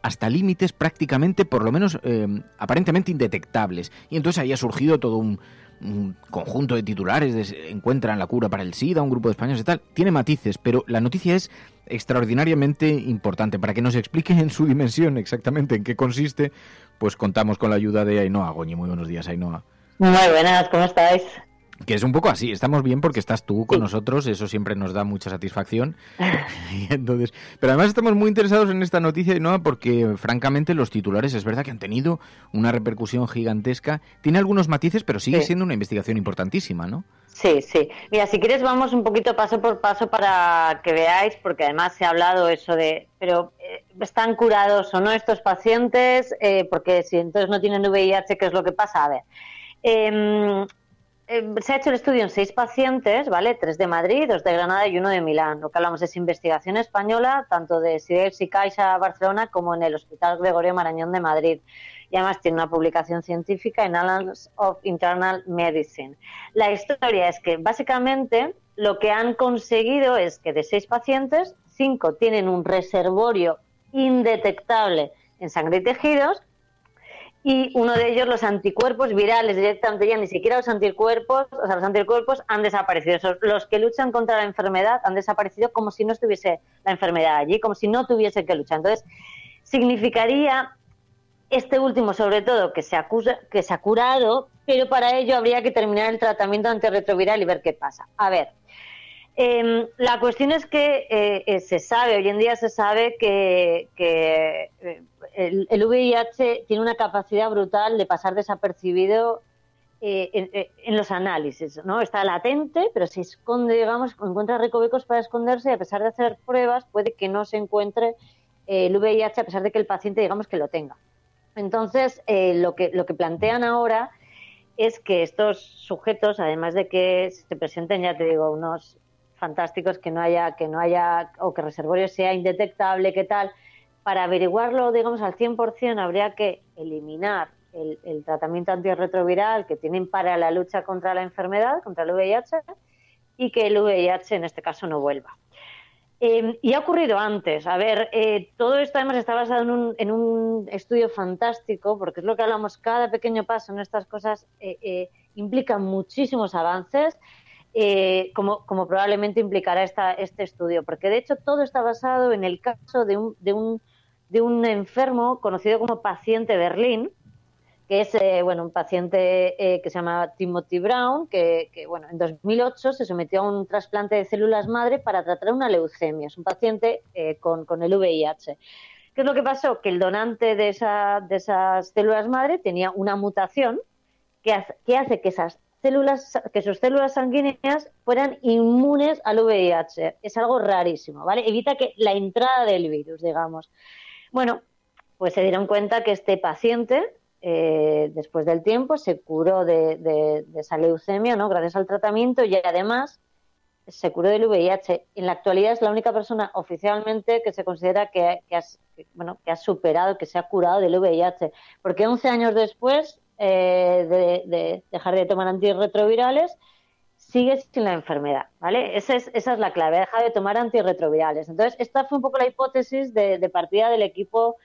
hasta límites prácticamente, por lo menos eh, aparentemente indetectables. Y entonces había surgido todo un, un conjunto de titulares de, encuentran la cura para el SIDA, un grupo de españoles y tal, tiene matices, pero la noticia es extraordinariamente importante. Para que nos explique en su dimensión exactamente en qué consiste, pues contamos con la ayuda de Ainhoa Goñi. Muy buenos días, Ainhoa. Muy buenas, ¿cómo estáis? Que es un poco así, estamos bien porque estás tú con nosotros, eso siempre nos da mucha satisfacción. <laughs> <laughs> entonces, pero además estamos muy interesados en esta noticia, y no porque francamente los titulares es verdad que han tenido una repercusión gigantesca. Tiene algunos matices, pero sigue siendo una investigación importantísima, ¿no? Sí, sí. Mira, si quieres vamos un poquito paso por paso para que veáis, porque además se ha hablado eso de, pero eh, ¿están curados o no estos pacientes? Eh, porque si entonces no tienen VIH, ¿qué es lo que pasa? A ver. Em, eh, se ha hecho el estudio en seis pacientes, ¿vale? Tres de Madrid, dos de Granada y uno de Milán. Lo que hablamos es investigación española, tanto de Sidel y Caixa Barcelona como en el Hospital Gregorio Marañón de Madrid. Y además tiene una publicación científica en Annals of Internal Medicine. La historia es que básicamente lo que han conseguido es que de seis pacientes, cinco tienen un reservorio indetectable en sangre y tejidos y uno de ellos los anticuerpos virales, directamente ya ni siquiera los anticuerpos, o sea, los anticuerpos han desaparecido. Los que luchan contra la enfermedad han desaparecido como si no estuviese la enfermedad allí, como si no tuviese que luchar. Entonces, significaría este último, sobre todo, que se, acusa, que se ha curado, pero para ello habría que terminar el tratamiento antirretroviral y ver qué pasa. A ver, em, la cuestión es que eh, eh, se sabe, hoy en día se sabe que, que eh, el, VIH tiene una capacidad brutal de pasar desapercibido eh, eh, en, los análisis, ¿no? Está latente, pero se esconde, digamos, encuentra recovecos para esconderse y a pesar de hacer pruebas puede que no se encuentre eh, el VIH a pesar de que el paciente, digamos, que lo tenga. Entonces, lo, que, lo que plantean ahora es que estos sujetos, además de que se presenten, ya te digo, unos fantásticos, que no haya, que no haya, o que reservorio sea indetectable, que tal, para averiguarlo, digamos, al 100% habría que eliminar el, tratamiento antirretroviral que tienen para la lucha contra la enfermedad, contra el VIH, y que el VIH en este caso no vuelva. Em, y ha ocurrido antes. A ver, eh, todo esto además está basado en un, estudio fantástico, porque es lo que hablamos, cada pequeño paso en estas cosas eh, eh, implica muchísimos avances, como, como, probablemente implicará esta, este estudio, porque de hecho todo está basado en el caso de un de un enfermo conocido como paciente Berlín, que es eh, bueno, un paciente eh, que se llama Timothy Brown, que, bueno, en 2008 se sometió a un trasplante de células madre para tratar una leucemia. Es un paciente eh, con, el VIH. ¿Qué es lo que pasó? Que el donante de, de esas células madre tenía una mutación que, hace que, hace que esas células, que sus células sanguíneas fueran inmunes al VIH. Es algo rarísimo, ¿vale? Evita que la entrada del virus, digamos. Bueno, pues se dieron cuenta que este paciente, eh, después del tiempo, se curó de, esa leucemia, ¿no? Gracias al tratamiento y además se curó del VIH. En la actualidad es la única persona oficialmente que se considera que, que, bueno, que ha superado, que se ha curado del VIH. Porque 11 años después eh, de dejar de tomar antirretrovirales, sigue sin la enfermedad, ¿vale? Esa es, esa es la clave, deja de tomar antirretrovirales. Entonces, esta fue un poco la hipótesis de, partida del equipo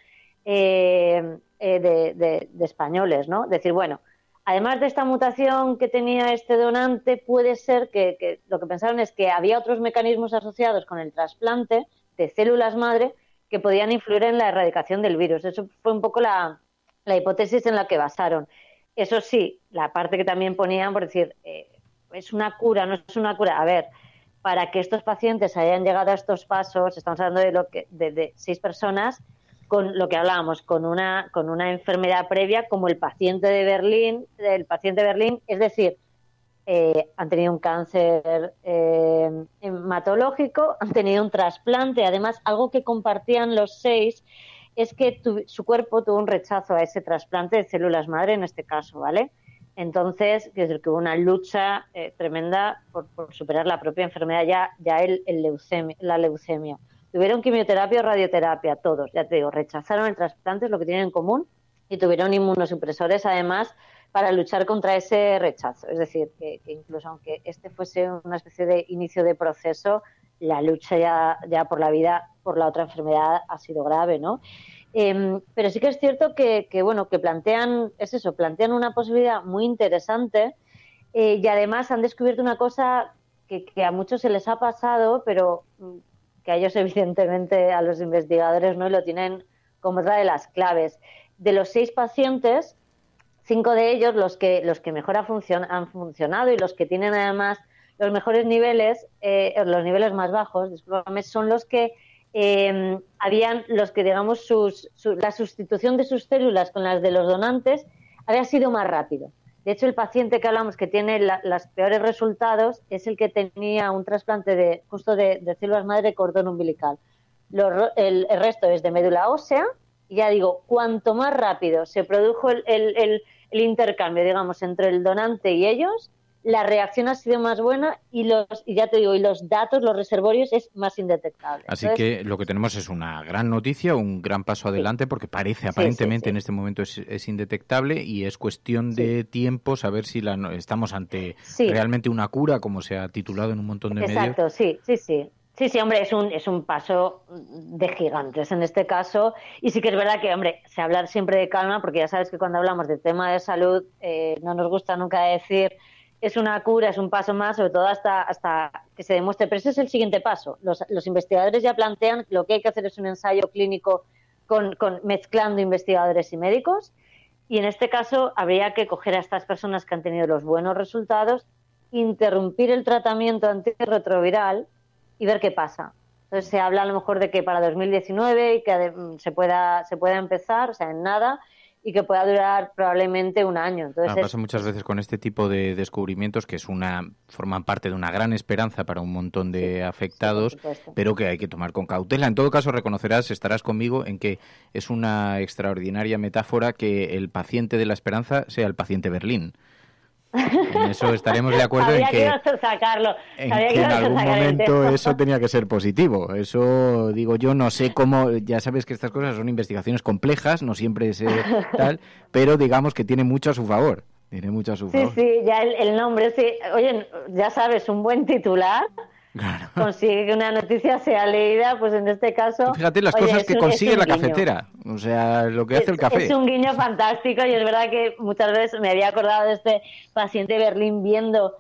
eh, eh, de, españoles, ¿no? Decir, bueno, además de esta mutación que tenía este donante, puede ser que, lo que pensaron es que había otros mecanismos asociados con el trasplante de células madre que podían influir en la erradicación del virus. Eso fue un poco la, hipótesis en la que basaron. Eso sí, la parte que también ponían, por decir, eh, es una cura, no es una cura. A ver, para que estos pacientes hayan llegado a estos pasos, estamos hablando de, lo que, de, seis personas con lo que hablábamos, con una, con una enfermedad previa como el paciente de Berlín, el paciente de Berlín, es decir, eh, han tenido un cáncer eh, hematológico, han tenido un trasplante, además algo que compartían los seis es que su cuerpo tuvo un rechazo a ese trasplante de células madre en este caso, ¿vale? Entonces, que hubo una lucha eh, tremenda por, superar la propia enfermedad, ya, ya el, leucemia, la leucemia. Tuvieron quimioterapia o radioterapia, todos, ya te digo, rechazaron el trasplante, es lo que tienen en común, y tuvieron inmunosupresores además para luchar contra ese rechazo. Es decir, que, que incluso aunque este fuese una especie de inicio de proceso, la lucha ya, ya por la vida, por la otra enfermedad ha sido grave, ¿no? Em, pero sí que es cierto que, bueno, que plantean, es eso, plantean una posibilidad muy interesante eh, y además han descubierto una cosa que, a muchos se les ha pasado, pero mm, que a ellos <laughs> evidentemente, a los investigadores, no lo tienen como otra de las claves. De los seis pacientes, cinco de ellos, los que, los que mejor han funcionado y los que tienen además los mejores niveles, eh, los niveles más bajos, son los que eh, habían los que, digamos, la sustitución de sus células con las de los donantes había sido más rápido. De hecho, el paciente que hablamos que tiene los peores resultados es el que tenía un trasplante de, justo de, células madre cordón umbilical. el, resto es de médula ósea. Y ya digo, cuanto más rápido se produjo el, el intercambio, digamos, entre el donante y ellos, la reacción ha sido más buena y los y ya te digo y los datos los reservorios es más indetectable así que lo que tenemos es una gran noticia un gran paso adelante porque parece aparentemente en este momento es, indetectable y es cuestión de tiempo saber si la, estamos ante realmente una cura como se ha titulado en un montón de medios exacto sí sí sí Sí, sí, hombre, es un, es un paso de gigantes en este caso. Y sí que es verdad que, hombre, se hablar siempre de calma, porque ya sabes que cuando hablamos de tema de salud eh, no nos gusta nunca decir es una cura, es un paso más, sobre todo hasta, hasta que se demuestre. Pero ese es el siguiente paso. Los, investigadores ya plantean que lo que hay que hacer es un ensayo clínico con, mezclando investigadores y médicos. Y en este caso habría que coger a estas personas que han tenido los buenos resultados, interrumpir el tratamiento antirretroviral y ver qué pasa. Entonces se habla a lo mejor de que para 2019 y que mm, se pueda, se pueda empezar, o sea, en nada, y que pueda durar probablemente un año. Ah, pasa muchas veces con este tipo de descubrimientos que es una forman parte de una gran esperanza para un montón de afectados, pero que hay que tomar con cautela. En todo caso, reconocerás, estarás conmigo en que es una extraordinaria metáfora que el paciente de la esperanza sea el paciente Berlín. En eso estaremos de acuerdo en que, En, algún momento eso tenía que ser positivo. Eso digo yo, no sé cómo, ya sabes que estas cosas son investigaciones complejas, no siempre es eh, <laughs> tal, pero digamos que tiene mucho a su favor. Tiene mucho a su favor. Sí, sí, ya el, el nombre, sí. Oye, ya sabes, un buen titular <laughs> Consigue que una noticia sea leída, pues en este caso. Fíjate las cosas que consigue la cafetera, o sea, lo que hace el café. Es un guiño fantástico y es verdad que muchas veces me había acordado de este paciente de Berlín viendo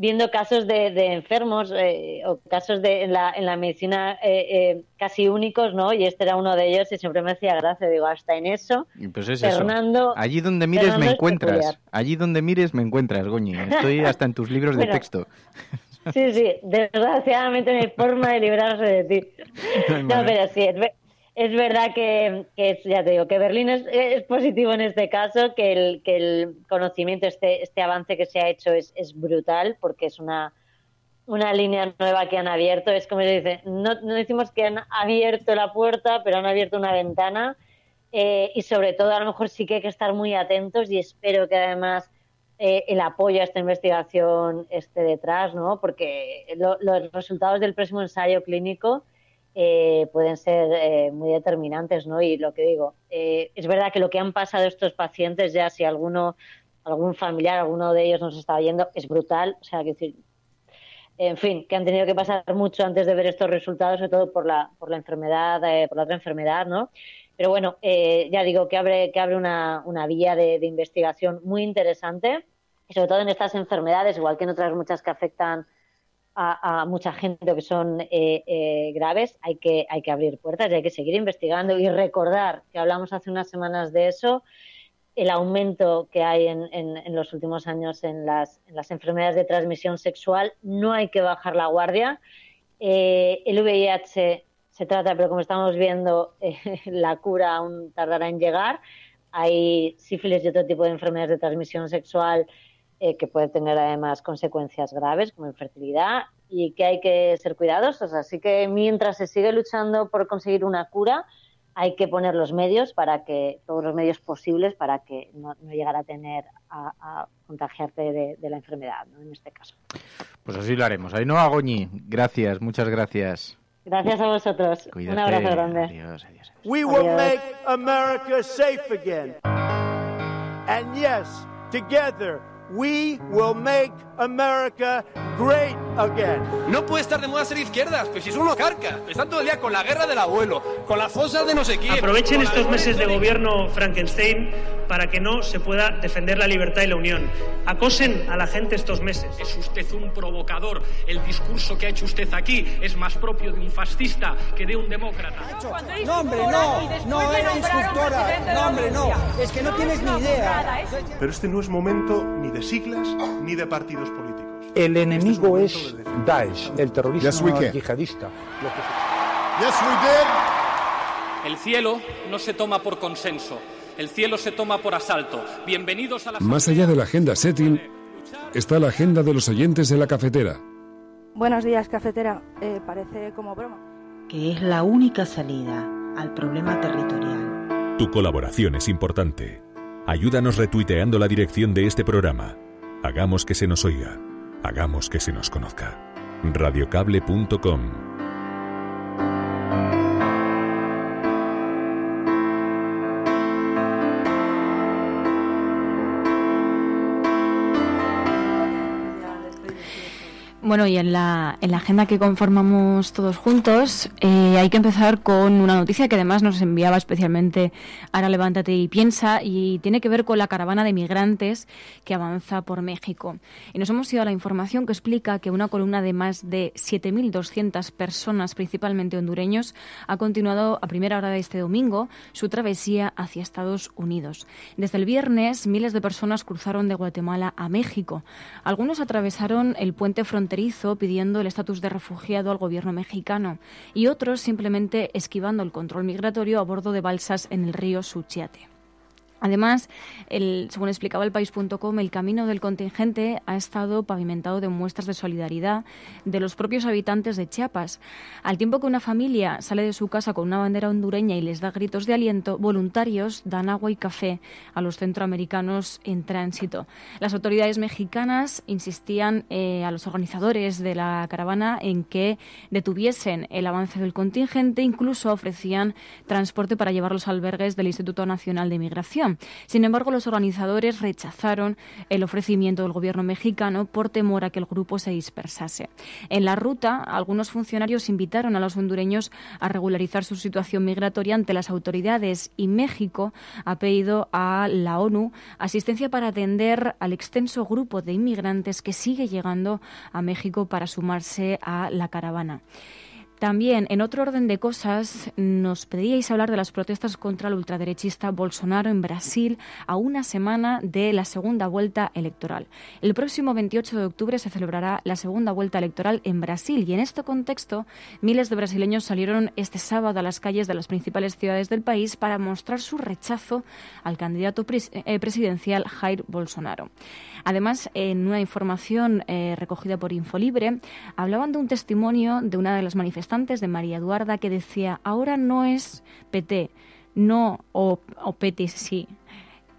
viendo casos de, enfermos eh, o casos de, en, la, en la medicina eh, eh, casi únicos, ¿no? Y este era uno de ellos y siempre me hacía gracia, digo, hasta en eso. Pues, es Allí donde mires me encuentras. Allí donde mires me encuentras, Goñi. Estoy hasta en tus libros de texto. Sí, sí, desgraciadamente no forma de librarse de ti. <laughs> no, pero sí, es, verdad que, ya te digo, que Berlín es, positivo en este caso, que el, que el conocimiento, este, este avance que se ha hecho es, brutal, porque es una, una línea nueva que han abierto. Es como se dice, no, no decimos que han abierto la puerta, pero han abierto una ventana. Eh, y sobre todo, a lo mejor sí que hay que estar muy atentos y espero que además eh, el apoyo a esta investigación esté detrás, ¿no? Porque los resultados del próximo ensayo clínico eh, pueden ser eh, muy determinantes, ¿no? Y lo que digo, es verdad que lo que han pasado estos pacientes, ya si alguno, algún familiar, alguno de ellos nos está oyendo, es brutal, o sea, que decir, en fin, que han tenido que pasar mucho antes de ver estos resultados, sobre todo por la, por la enfermedad, por la otra enfermedad, ¿no? Pero bueno, eh, ya digo que abre, que abre una, vía de, investigación muy interesante y sobre todo en estas enfermedades, igual que en otras muchas que afectan a, mucha gente o que son eh, eh, graves, hay que, hay que abrir puertas y hay que seguir investigando y recordar que hablamos hace unas semanas de eso el aumento que hay en, los últimos años en las, en las enfermedades de transmisión sexual, no hay que bajar la guardia. el VIH se trata, pero como estamos viendo, eh, <laughs> la cura aún tardará en llegar. Hay sífilis y otro tipo de enfermedades de transmisión sexual eh, que puede tener además consecuencias graves como infertilidad y que hay que ser cuidadosos. Así que mientras se sigue luchando por conseguir una cura, hay que poner los medios para que todos los medios posibles para que no, llegara a tener a, contagiarte de, la enfermedad, en este caso. Pues así lo haremos. no Goñi, gracias, muchas gracias. Gracias a vosotros. Cuídate. Un abrazo grande. Adiós, adiós, adiós. We will make America safe again. And yes, together we will make America great again. No puede estar de moda ser izquierdas, pues si es uno carca. Están todo el día con la guerra del abuelo, con las fosas de no sé quién. Aprovechen estos meses de gobierno Frankenstein para que no se pueda defender la libertad y la unión. Acosen a la gente estos meses. Es usted un provocador. El discurso que ha hecho usted aquí es más propio de un fascista que de un demócrata. No, hombre, no. No era instructora. No, hombre, no. Es que no tienes ni idea. ¿eh? Pero este no es momento ni de siglas ni de partidos el este enemigo es Daesh, el terrorismo yihadista. el cielo no se toma por consenso, el cielo se toma por asalto. Bienvenidos a la... Más allá de la agenda setting está la agenda de los oyentes de la cafetera. Buenos días, cafetera. Eh, parece como broma. Que es la única salida al problema territorial. Tu colaboración es importante. Ayúdanos retuiteando la dirección de este programa Hagamos que se nos oiga. Hagamos que se nos conozca. Radiocable.com Bueno, y en la, en la agenda que conformamos todos juntos, eh, hay que empezar con una noticia que además nos enviaba especialmente Ara Levántate y Piensa, y tiene que ver con la caravana de migrantes que avanza por México. Y nos hemos ido a la información que explica que una columna de más de 7.200 personas, principalmente hondureños, ha continuado a primera hora de este domingo su travesía hacia Estados Unidos. Desde el viernes, miles de personas cruzaron de Guatemala a México. Algunos atravesaron el puente fronterizo pidiendo el estatus de refugiado al gobierno mexicano y otros simplemente esquivando el control migratorio a bordo de balsas en el río Suchiate. Además, el, según explicaba el país.com, el camino del contingente ha estado pavimentado de muestras de solidaridad de los propios habitantes de Chiapas. Al tiempo que una familia sale de su casa con una bandera hondureña y les da gritos de aliento, voluntarios dan agua y café a los centroamericanos en tránsito. Las autoridades mexicanas insistían eh, a los organizadores de la caravana en que detuviesen el avance del contingente, incluso ofrecían transporte para llevar los albergues del Instituto Nacional de Migración. Sin embargo, los organizadores rechazaron el ofrecimiento del gobierno mexicano por temor a que el grupo se dispersase. En la ruta, algunos funcionarios invitaron a los hondureños a regularizar su situación migratoria ante las autoridades y México ha pedido a la ONU asistencia para atender al extenso grupo de inmigrantes que sigue llegando a México para sumarse a la caravana. También, en otro orden de cosas, nos pedíais hablar de las protestas contra el ultraderechista Bolsonaro en Brasil a una semana de la segunda vuelta electoral. El próximo 28 de octubre se celebrará la segunda vuelta electoral en Brasil y en este contexto miles de brasileños salieron este sábado a las calles de las principales ciudades del país para mostrar su rechazo al candidato eh, presidencial Jair Bolsonaro. Además, en una información eh, recogida por Infolibre, hablaban de un testimonio de una de las manifestantes, de María Eduarda, que decía, ahora no es PT, no o, o PT sí,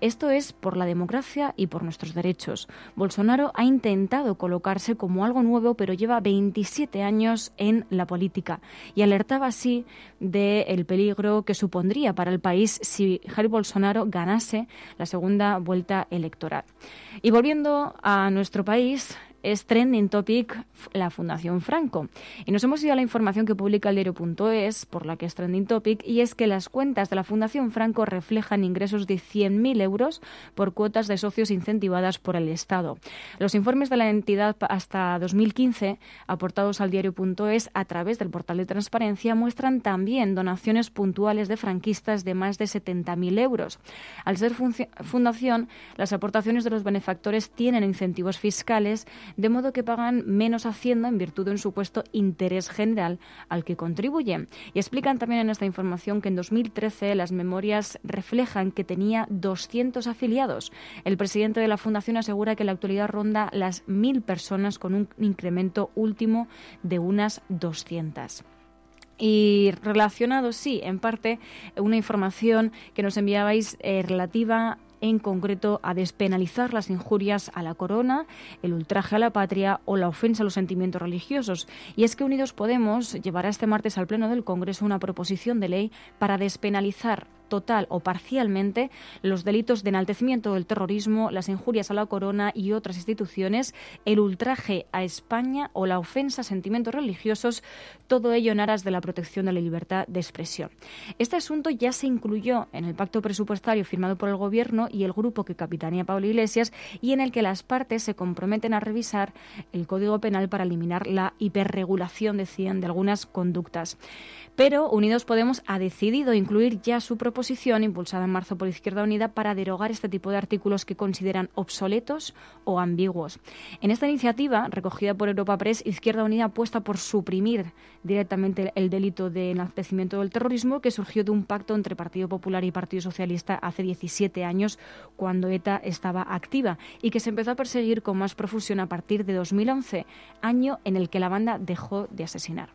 esto es por la democracia y por nuestros derechos. Bolsonaro ha intentado colocarse como algo nuevo, pero lleva 27 años en la política y alertaba así del peligro que supondría para el país si Jair Bolsonaro ganase la segunda vuelta electoral. Y volviendo a nuestro país, es trending topic la Fundación Franco. Y nos hemos ido a la información que publica el diario.es, por la que es trending topic, y es que las cuentas de la Fundación Franco reflejan ingresos de 100.000 euros por cuotas de socios incentivadas por el Estado. Los informes de la entidad hasta 2015, aportados al diario.es a través del portal de transparencia, muestran también donaciones puntuales de franquistas de más de 70.000 euros. Al ser fundación, las aportaciones de los benefactores tienen incentivos fiscales de modo que pagan menos Hacienda en virtud de un supuesto interés general al que contribuyen. Y explican también en esta información que en 2013 las memorias reflejan que tenía 200 afiliados. El presidente de la fundación asegura que en la actualidad ronda las 1.000 personas con un incremento último de unas 200. Y relacionado, sí, en parte, una información que nos enviabais eh, relativa en concreto a despenalizar las injurias a la corona, el ultraje a la patria o la ofensa a los sentimientos religiosos. Y es que Unidos Podemos llevará este martes al Pleno del Congreso una proposición de ley para despenalizar total o parcialmente los delitos de enaltecimiento del terrorismo, las injurias a la corona y otras instituciones, el ultraje a España o la ofensa a sentimientos religiosos, todo ello en aras de la protección de la libertad de expresión. Este asunto ya se incluyó en el pacto presupuestario firmado por el Gobierno y el grupo que capitanea Pablo Iglesias y en el que las partes se comprometen a revisar el Código Penal para eliminar la hiperregulación, decían, de algunas conductas. Pero Unidos Podemos ha decidido incluir ya su propuesta oposición impulsada en marzo por Izquierda Unida para derogar este tipo de artículos que consideran obsoletos o ambiguos. En esta iniciativa, recogida por Europa Press, Izquierda Unida apuesta por suprimir directamente el delito de enaltecimiento del terrorismo que surgió de un pacto entre Partido Popular y Partido Socialista hace 17 años, cuando ETA estaba activa, y que se empezó a perseguir con más profusión a partir de 2011, año en el que la banda dejó de asesinar.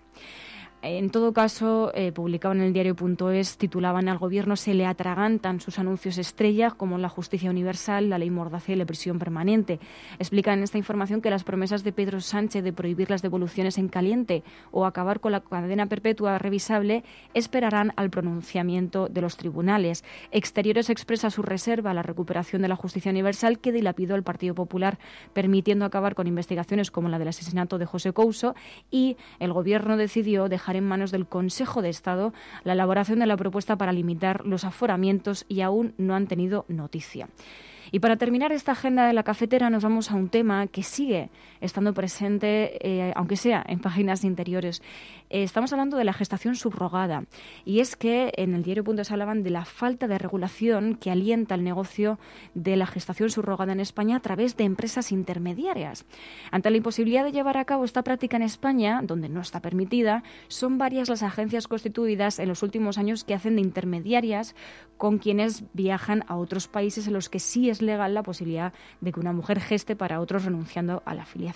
En todo caso, eh, publicado en el diario.es, titulaban al gobierno se le atragantan sus anuncios estrella, como la justicia universal, la ley mordaza y la prisión permanente. Explican en esta información que las promesas de Pedro Sánchez de prohibir las devoluciones en caliente o acabar con la cadena perpetua revisable esperarán al pronunciamiento de los tribunales. Exteriores expresa su reserva a la recuperación de la justicia universal que dilapidó el Partido Popular, permitiendo acabar con investigaciones como la del asesinato de José Couso y el gobierno decidió dejar en manos del Consejo de Estado la elaboración de la propuesta para limitar los aforamientos y aún no han tenido noticia. Y para terminar esta agenda de la cafetera nos vamos a un tema que sigue estando presente, eh, aunque sea en páginas interiores. Eh, estamos hablando de la gestación subrogada y es que en el diario Puntos hablaban de la falta de regulación que alienta el negocio de la gestación subrogada en España a través de empresas intermediarias. Ante la imposibilidad de llevar a cabo esta práctica en España, donde no está permitida, son varias las agencias constituidas en los últimos años que hacen de intermediarias con quienes viajan a otros países en los que sí es legal la posibilidad de que una mujer geste para otros renunciando a la filiación.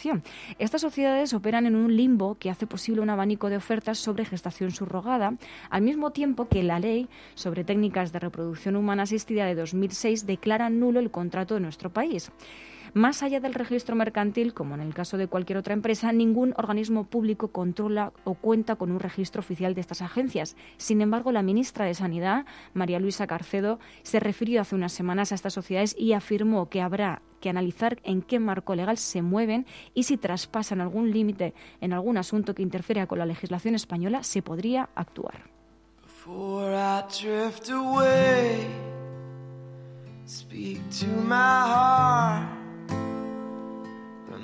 Estas sociedades operan en un limbo que hace posible un abanico de ofertas sobre gestación subrogada, al mismo tiempo que la ley sobre técnicas de reproducción humana asistida de 2006 declara nulo el contrato de nuestro país. Más allá del registro mercantil, como en el caso de cualquier otra empresa, ningún organismo público controla o cuenta con un registro oficial de estas agencias. Sin embargo, la ministra de Sanidad, María Luisa Carcedo, se refirió hace unas semanas a estas sociedades y afirmó que habrá que analizar en qué marco legal se mueven y si traspasan algún límite en algún asunto que interfiera con la legislación española, se podría actuar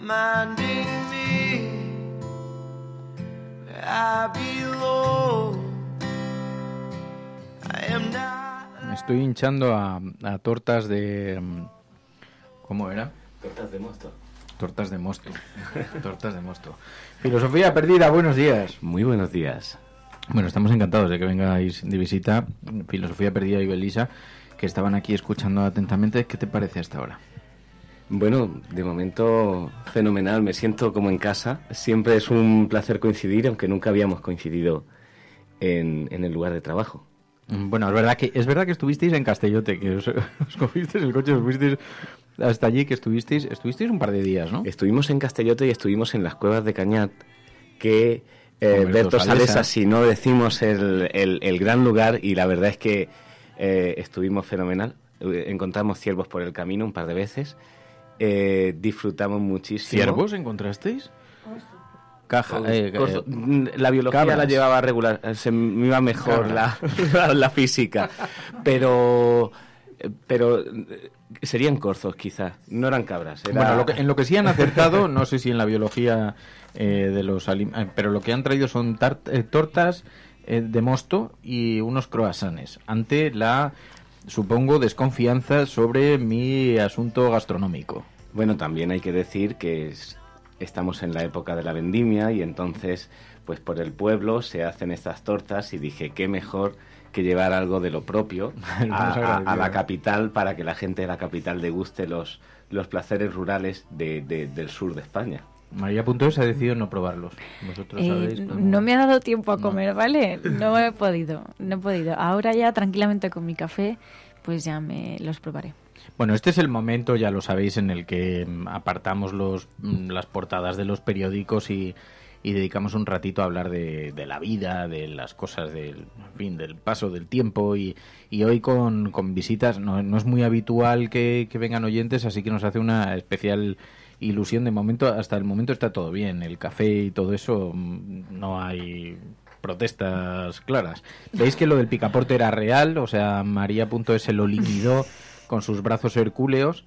me estoy hinchando a, tortas de. Mm, ¿Cómo era? Tortas de mosto. Tortas de mosto. <laughs> Tortas de mosto. Filosofía perdida, buenos días. Muy buenos días. Bueno, estamos encantados de que vengáis de visita. Filosofía perdida y Belisa, que estaban aquí escuchando atentamente. ¿Qué te parece hasta ahora? Bueno, de momento fenomenal, me siento como en casa. Siempre es un placer coincidir, aunque nunca habíamos coincidido en, el lugar de trabajo. Mm, bueno, es verdad que, es verdad que estuvisteis en Castellote, que os, <laughs> os cogisteis el coche, os hasta allí, que estuvisteis, estuvisteis un par de días, ¿no? Estuvimos en Castellote y estuvimos en las cuevas de Cañat, que eh, Berto no decimos el, el, el, gran lugar, y la verdad es que eh, estuvimos fenomenal. Eh, encontramos ciervos por el camino un par de veces eh, disfrutamos muchísimo. ¿Ciervos encontrasteis? Caja, eh, eh, la biología la llevaba regular, se me iba mejor <laughs> la, la, física, pero pero serían corzos quizás, no eran cabras. Bueno, en lo que sí han acertado, <laughs> no sé si en la biología de los alimentos, pero lo que han traído son tart tortas de mosto y unos croasanes. ante la supongo, desconfianza sobre mi asunto gastronómico. Bueno, también hay que decir que estamos en la época de la vendimia y entonces, pues por el pueblo se hacen estas tortas y dije, qué mejor que llevar algo de lo propio <laughs> a, la capital para que la gente de la capital deguste los, los placeres rurales del sur de España. María.es ha decidido no probarlos. Eh, no me ha dado tiempo a comer, ¿vale? <laughs> No he podido, no he podido. Ahora ya tranquilamente con mi café, pues ya me los probaré. Bueno, este es el momento, ya lo sabéis, en el que mm, apartamos los, mm, las portadas de los periódicos y, dedicamos un ratito a hablar de, la vida, de las cosas, del fin, del paso del tiempo y, hoy con, visitas, no, es muy habitual que, que vengan oyentes, así que nos hace una especial ilusión de momento, hasta el momento está todo bien, el café y todo eso, mm, no hay protestas claras. ¿Veis que lo del picaporte era real? O sea, María.es se lo liquidó con sus brazos hercúleos.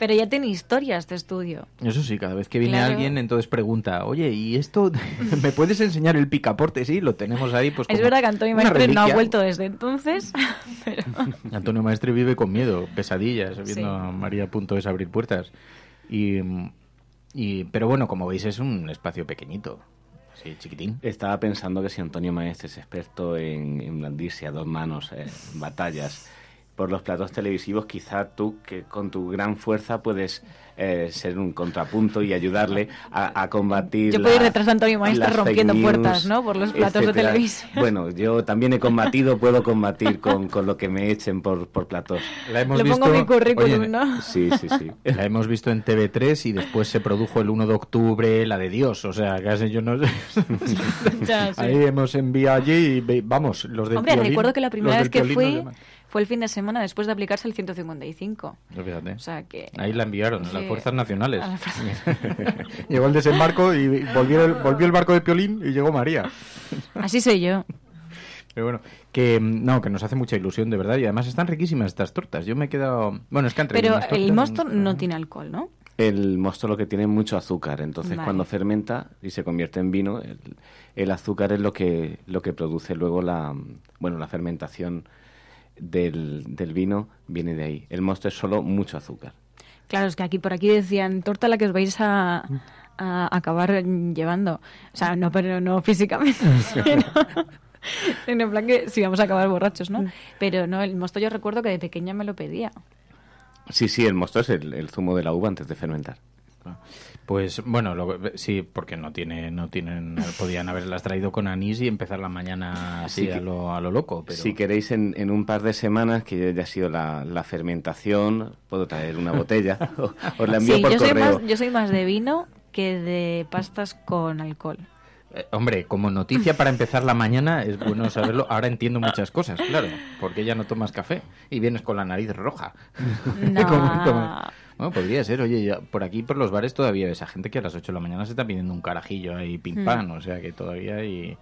Pero ya tiene historias de este estudio. Eso sí, cada vez que viene alguien, entonces pregunta, oye, ¿y esto <laughs> me puedes enseñar el picaporte? Sí, lo tenemos ahí. Pues, es verdad que Antonio Maestre no ha vuelto desde entonces. <laughs> Antonio Maestre vive con miedo, pesadillas, viendo María a María.es abrir puertas. Y, pero bueno, como veis, es un espacio pequeñito. Sí, chiquitín. Estaba pensando que si Antonio Maestre es experto en, blandirse a dos manos, en eh, batallas, por los platos televisivos, quizá tú, que con tu gran fuerza puedes eh, ser un contrapunto y ayudarle a, combatir. Yo puedo ir detrás de Antonio Maestre rompiendo puertas, ¿no? Por los platos de televisión. Bueno, yo también he combatido, puedo combatir con, con lo que me echen por, por platos. La hemos Le visto... pongo mi currículum, ¿no? Sí, sí, sí. La hemos visto en TV3 y después se produjo el 1 de octubre la de Dios, o sea, casi yo no sé. <laughs> Ahí hemos enviado allí y vamos, los de Hombre, recuerdo que la primera vez que fui fue el fin de semana después de aplicarse el 155. fíjate. O sea que... Ahí la enviaron fuerzas nacionales. <laughs> Llegó el desembarco y volvió el, barco de Piolín y llegó María. Así soy yo. Pero bueno, que no, que nos hace mucha ilusión, de verdad. Y además están riquísimas estas tortas. Yo me he quedado. Bueno, es que Pero el mosto no, tiene alcohol, ¿no? El mosto lo que tiene es mucho azúcar. Entonces, cuando fermenta y se convierte en vino, el, azúcar es lo que, lo que produce luego la, bueno, la fermentación del, del vino, viene de ahí. El mosto es solo mucho azúcar. Claro, es que aquí por aquí decían, torta la que os vais a, acabar llevando. O sea, no, pero no físicamente. <laughs> en plan que si vamos a acabar borrachos, ¿no? Mm. Pero no, el mosto yo recuerdo que de pequeña me lo pedía. Sí, sí, el mosto es el, el zumo de la uva antes de fermentar. Pues bueno, sí, porque no tiene, no tienen, podían haberlas traído con anís y empezar la mañana así a, lo, a, lo, loco. Si queréis, en, un par de semanas, que ya ha sido la, la fermentación, puedo traer una botella, <laughs> os la envío por yo Soy más, yo soy más de vino que de pastas con alcohol. Eh, hombre, como noticia para empezar la mañana es bueno saberlo. Ahora entiendo muchas cosas, claro, porque ya no tomas café y vienes con la nariz roja. No. <laughs> Bueno, podría ser. Oye, por aquí, por los bares, todavía ves a gente que a las 8 de la mañana se está pidiendo un carajillo ahí, ping mm. pam. O sea que todavía hay,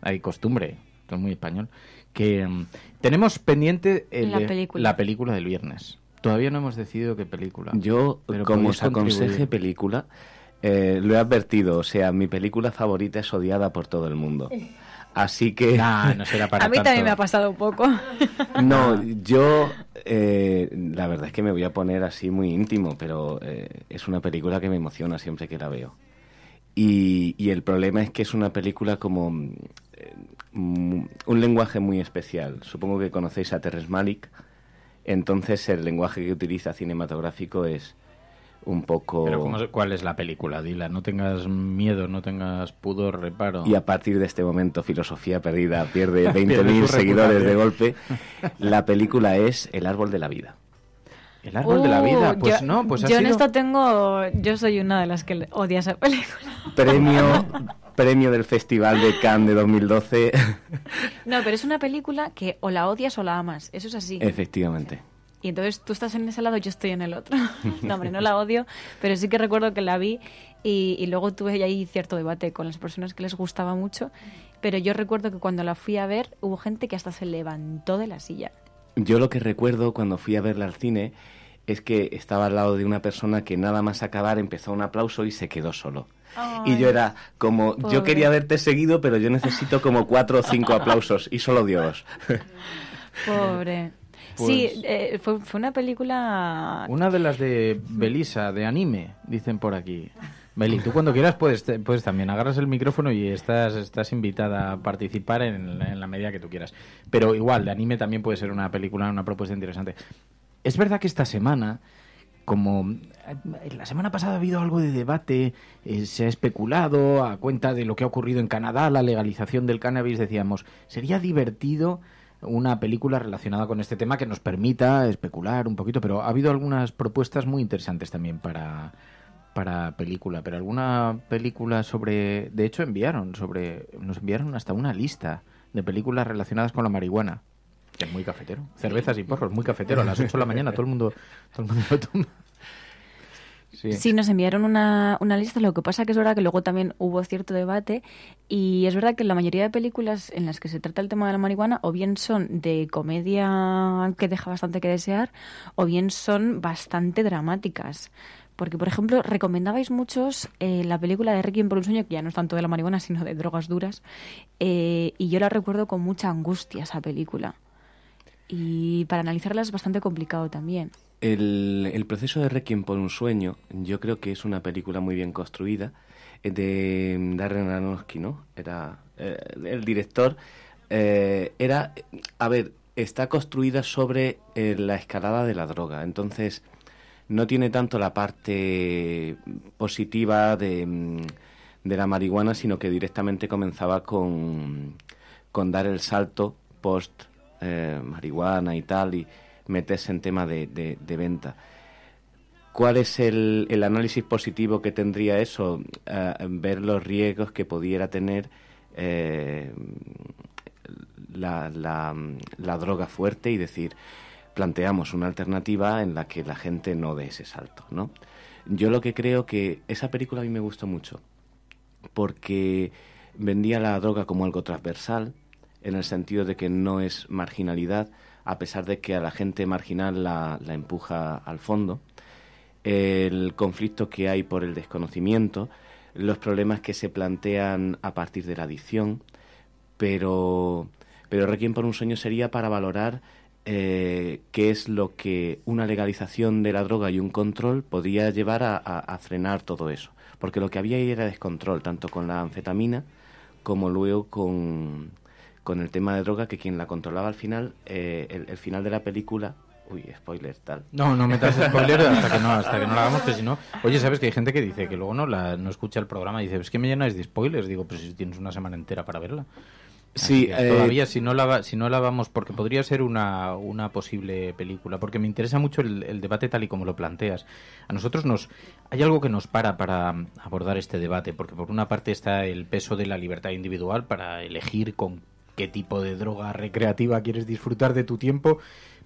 hay costumbre. Esto es muy español. Que mm, tenemos pendiente la, película. del viernes. Todavía no hemos decidido qué película. Yo, como os aconseje película, eh, lo he advertido. O sea, mi película favorita es odiada por todo el mundo. <laughs> Así que... <laughs> a mí también me ha pasado un poco. <laughs> No, yo eh, la verdad es que me voy a poner así muy íntimo, pero eh, es una película que me emociona siempre que la veo. Y, y el problema es que es una película como eh, un lenguaje muy especial. Supongo que conocéis a Teres Malik. Entonces el lenguaje que utiliza cinematográfico es un poco... Pero ¿cuál es la película, Dila? No tengas miedo, no tengas pudor, reparo. Y a partir de este momento, Filosofía Perdida pierde 20.000 <laughs> seguidores de golpe. <laughs> La película es El Árbol de la Vida. El árbol de la uh, vida, pues no, pues Yo en esto tengo, yo soy una de las que odia esa película. <laughs> Premio, premio del Festival de Cannes de 2012. No, pero es una película que o la odias o la amas, eso es así. Efectivamente. Y entonces tú estás en ese lado, yo estoy en el otro. <laughs> no, hombre, no la odio, pero sí que recuerdo que la vi y, luego tuve ahí cierto debate con las personas que les gustaba mucho. Pero yo recuerdo que cuando la fui a ver hubo gente que hasta se levantó de la silla. Yo lo que recuerdo cuando fui a verla al cine es que estaba al lado de una persona que nada más acabar empezó un aplauso y se quedó solo. y yo era como, yo quería verte seguido, pero yo necesito como cuatro o cinco <laughs> aplausos y solo dio dos. Pobre. Sí, pues eh, fue, una película... Una de las de Belisa, de anime, dicen por aquí. Beli, tú cuando quieras puedes, puedes también agarras el micrófono y estás, estás invitada a participar en, la medida que tú quieras. Pero igual, de anime también puede ser una película, una propuesta interesante. Es verdad que esta semana como eh, la semana pasada ha habido algo de debate, eh, se ha especulado a cuenta de lo que ha ocurrido en Canadá, la legalización del cannabis, decíamos, sería divertido una película relacionada con este tema que nos permita especular un poquito, pero ha habido algunas propuestas muy interesantes también para, para película, pero alguna película sobre, de hecho enviaron sobre, nos enviaron hasta una lista de películas relacionadas con la marihuana. Que es muy cafetero. Cervezas y porros, muy cafetero. A las 8 de la mañana todo el mundo, todo el mundo lo toma. Sí. nos enviaron una, lista, lo que pasa que es verdad que luego también hubo cierto debate y es verdad que la mayoría de películas en las que se trata el tema de la marihuana o bien son de comedia que deja bastante que desear o bien son bastante dramáticas. Porque, por ejemplo, recomendabais muchos eh, la película de Requiem por un sueño, que ya no es tanto de la marihuana, sino de drogas duras, eh, y yo la recuerdo con mucha angustia esa película. Y para analizarla es bastante complicado también. El, proceso de Requiem por un sueño, yo creo que es una película muy bien construida eh, de Darren Aronofsky, ¿no? Era eh, el director. Eh, era, a ver, está construida sobre la escalada de la droga, entonces no tiene tanto la parte positiva de, mm, de la marihuana, sino que directamente comenzaba con, con dar el salto post marihuana y tal y meterse en tema de, de, venta. ¿Cuál es el, análisis positivo que tendría eso? Eh, ver los riesgos que pudiera tener eh, la, la, la, droga fuerte y decir, planteamos una alternativa en la que la gente no dé ese salto, ¿no? Yo lo que creo que esa película a mí me gustó mucho porque vendía la droga como algo transversal en el sentido de que no es marginalidad, a pesar de que a la gente marginal la, empuja al fondo, el conflicto que hay por el desconocimiento, los problemas que se plantean a partir de la adicción, pero, pero Requiem por un sueño sería para valorar eh, qué es lo que una legalización de la droga y un control podría llevar a, a frenar todo eso. Porque lo que había ahí era descontrol, tanto con la anfetamina como luego con, con el tema de droga que quien la controlaba al final, eh, el, final de la película... Uy, spoiler tal. No, no metas <laughs> spoiler hasta que no, hasta que no la hagamos, que si no... Oye, ¿sabes que hay gente que dice que luego no, no escucha el programa y dice, es que me llenas de spoilers? Digo, pues si tienes una semana entera para verla. Sí, eh, todavía si no, la, si no la vamos, porque podría ser una, una posible película, porque me interesa mucho el, el, debate tal y como lo planteas. A nosotros nos hay algo que nos para para abordar este debate, porque por una parte está el peso de la libertad individual para elegir con qué tipo de droga recreativa quieres disfrutar de tu tiempo,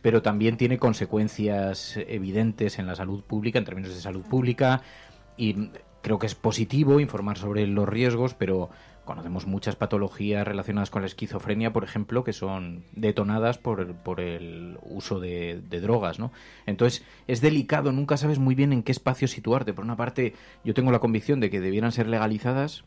pero también tiene consecuencias evidentes en la salud pública, en términos de salud pública, y creo que es positivo informar sobre los riesgos, pero conocemos muchas patologías relacionadas con la esquizofrenia, por ejemplo, que son detonadas por, el uso de, drogas, Entonces, es delicado, nunca sabes muy bien en qué espacio situarte. Por una parte, yo tengo la convicción de que debieran ser legalizadas,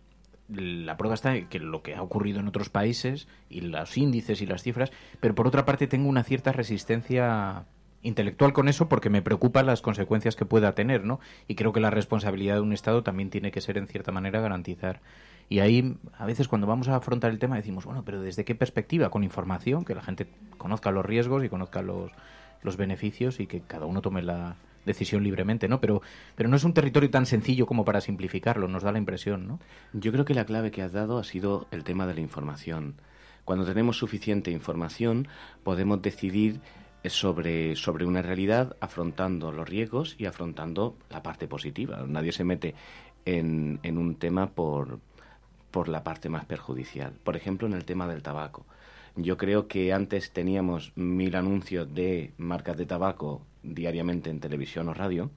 la prueba está en que lo que ha ocurrido en otros países y los índices y las cifras, pero por otra parte tengo una cierta resistencia intelectual con eso porque me preocupan las consecuencias que pueda tener, ¿no? Y creo que la responsabilidad de un Estado también tiene que ser en cierta manera garantizar. Y ahí a veces cuando vamos a afrontar el tema decimos, bueno, pero ¿desde qué perspectiva? Con información, que la gente conozca los riesgos y conozca los, los beneficios y que cada uno tome la, decisión libremente, ¿no? Pero, pero no es un territorio tan sencillo como para simplificarlo, nos da la impresión, ¿no? Yo creo que la clave que has dado ha sido el tema de la información. Cuando tenemos suficiente información, podemos decidir eh, sobre, sobre una realidad afrontando los riesgos y afrontando la parte positiva. Nadie se mete en, un tema por la parte más perjudicial. Por ejemplo, en el tema del tabaco. Yo creo que antes teníamos mil anuncios de marcas de tabaco diariamente en televisión o radio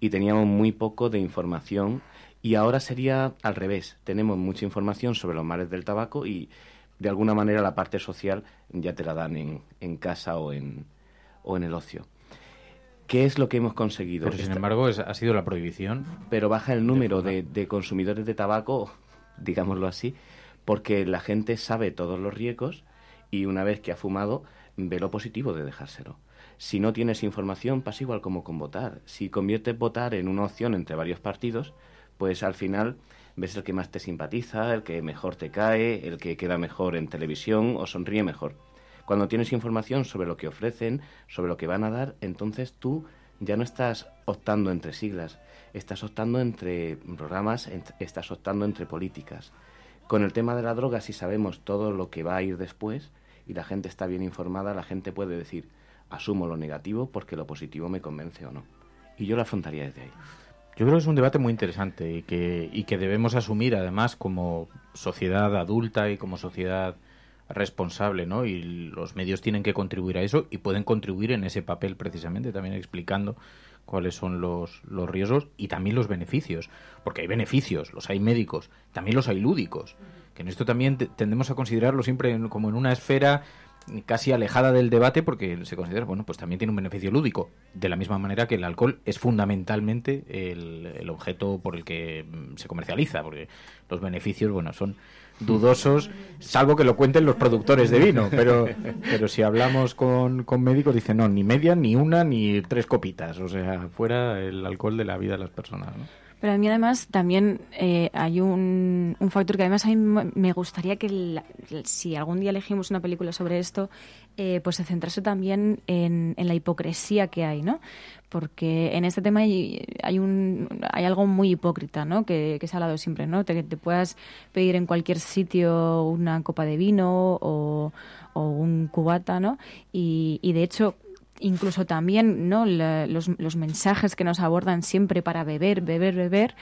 y teníamos muy poco de información y ahora sería al revés. Tenemos mucha información sobre los males del tabaco y de alguna manera la parte social ya te la dan en, en casa o en, o en el ocio. ¿Qué es lo que hemos conseguido? sin embargo, es, ha sido la prohibición. Pero baja el número de, de, consumidores de tabaco, <laughs> digámoslo así, porque la gente sabe todos los riesgos y una vez que ha fumado, ve lo positivo de dejárselo. Si no tienes información, pasa igual como con votar. Si conviertes votar en una opción entre varios partidos, pues al final ves el que más te simpatiza, el que mejor te cae, el que queda mejor en televisión o sonríe mejor. Cuando tienes información sobre lo que ofrecen, sobre lo que van a dar, entonces tú ya no estás optando entre siglas, estás optando entre programas, estás optando entre políticas. Con el tema de la droga, si sabemos todo lo que va a ir después y la gente está bien informada, la gente puede decir, asumo lo negativo porque lo positivo me convence o no. Y yo lo afrontaría desde ahí. Yo creo que es un debate muy interesante y que, y que debemos asumir además como sociedad adulta y como sociedad responsable, ¿no? Y los medios tienen que contribuir a eso y pueden contribuir en ese papel precisamente, también explicando cuáles son los, riesgos y también los beneficios, porque hay beneficios, los hay médicos, también los hay lúdicos, que en esto también tendemos a considerarlo siempre como en una esfera casi alejada del debate porque se considera, bueno, pues también tiene un beneficio lúdico, de la misma manera que el alcohol es fundamentalmente el, objeto por el que mm, se comercializa, porque los beneficios, bueno, son dudosos, salvo que lo cuenten los productores de vino, pero, pero si hablamos con, con médicos dicen, no, ni media, ni una, ni tres copitas, o sea, fuera el alcohol de la vida de las personas, ¿no? Pero a mí además también eh, hay un, factor que además a mí me gustaría que si algún día elegimos una película sobre esto, eh, pues se centrase también en, la hipocresía que hay, ¿no? Porque en este tema hay, un, hay algo muy hipócrita, ¿no? Que, que se ha hablado siempre, ¿no? Te, te puedas pedir en cualquier sitio una copa de vino o, o un cubata, ¿no? Y, y de hecho incluso también ¿no? los, mensajes que nos abordan siempre para beber, beber, beber.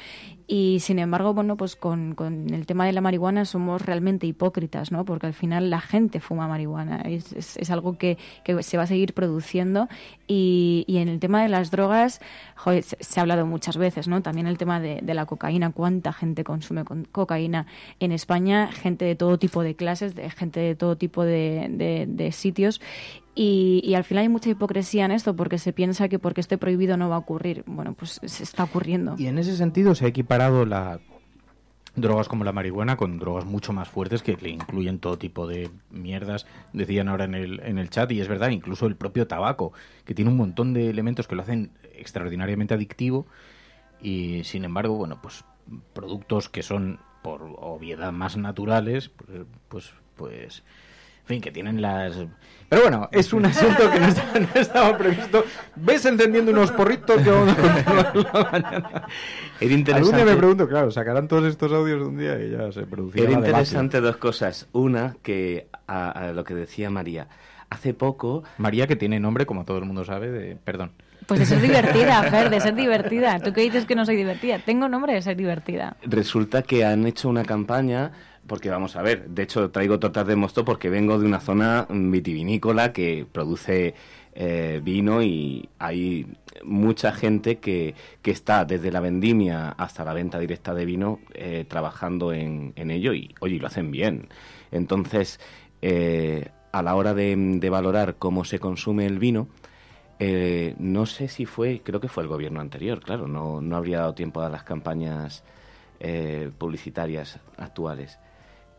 Y sin embargo, bueno, pues con, con, el tema de la marihuana somos realmente hipócritas, ¿no? Porque al final la gente fuma marihuana. Es, es, algo que, que, se va a seguir produciendo. Y, en el tema de las drogas, se, ha hablado muchas veces, ¿no? También el tema de, la cocaína. ¿Cuánta gente consume cocaína en España? Gente de todo tipo de clases, de gente de todo tipo de, de sitios. Y, al final hay mucha hipocresía en esto porque se piensa que porque esté prohibido no va a ocurrir. Bueno, pues se está ocurriendo. Y en ese sentido se ha equiparado la drogas como la marihuana con drogas mucho más fuertes que le incluyen todo tipo de mierdas, decían ahora en el, en el chat, y es verdad, incluso el propio tabaco, que tiene un montón de elementos que lo hacen extraordinariamente adictivo y sin embargo, bueno, pues productos que son por obviedad más naturales, pues, pues, pues en fin, que tienen las... Pero bueno, es un asunto que no, estaba previsto. ¿Ves encendiendo unos porritos que vamos la mañana? Era interesante. me pregunto, claro, sacarán todos estos audios un día y ya se producirá Era interesante dos cosas. Una, que a, a lo que decía María. Hace poco... María, que tiene nombre, como todo el mundo sabe, de... Perdón. Pues de ser divertida, Fer, de ser divertida. ¿Tú qué dices que no soy divertida? Tengo nombre de ser divertida. Resulta que han hecho una campaña porque vamos a ver, de hecho traigo tortas de mosto porque vengo de una zona vitivinícola que produce eh, vino y hay mucha gente que, que, está desde la vendimia hasta la venta directa de vino eh, trabajando en, en, ello y, oye, lo hacen bien. Entonces, eh, a la hora de, valorar cómo se consume el vino, no sé si fue, creo que fue el gobierno anterior, claro, no, no habría dado tiempo a las campañas publicitarias actuales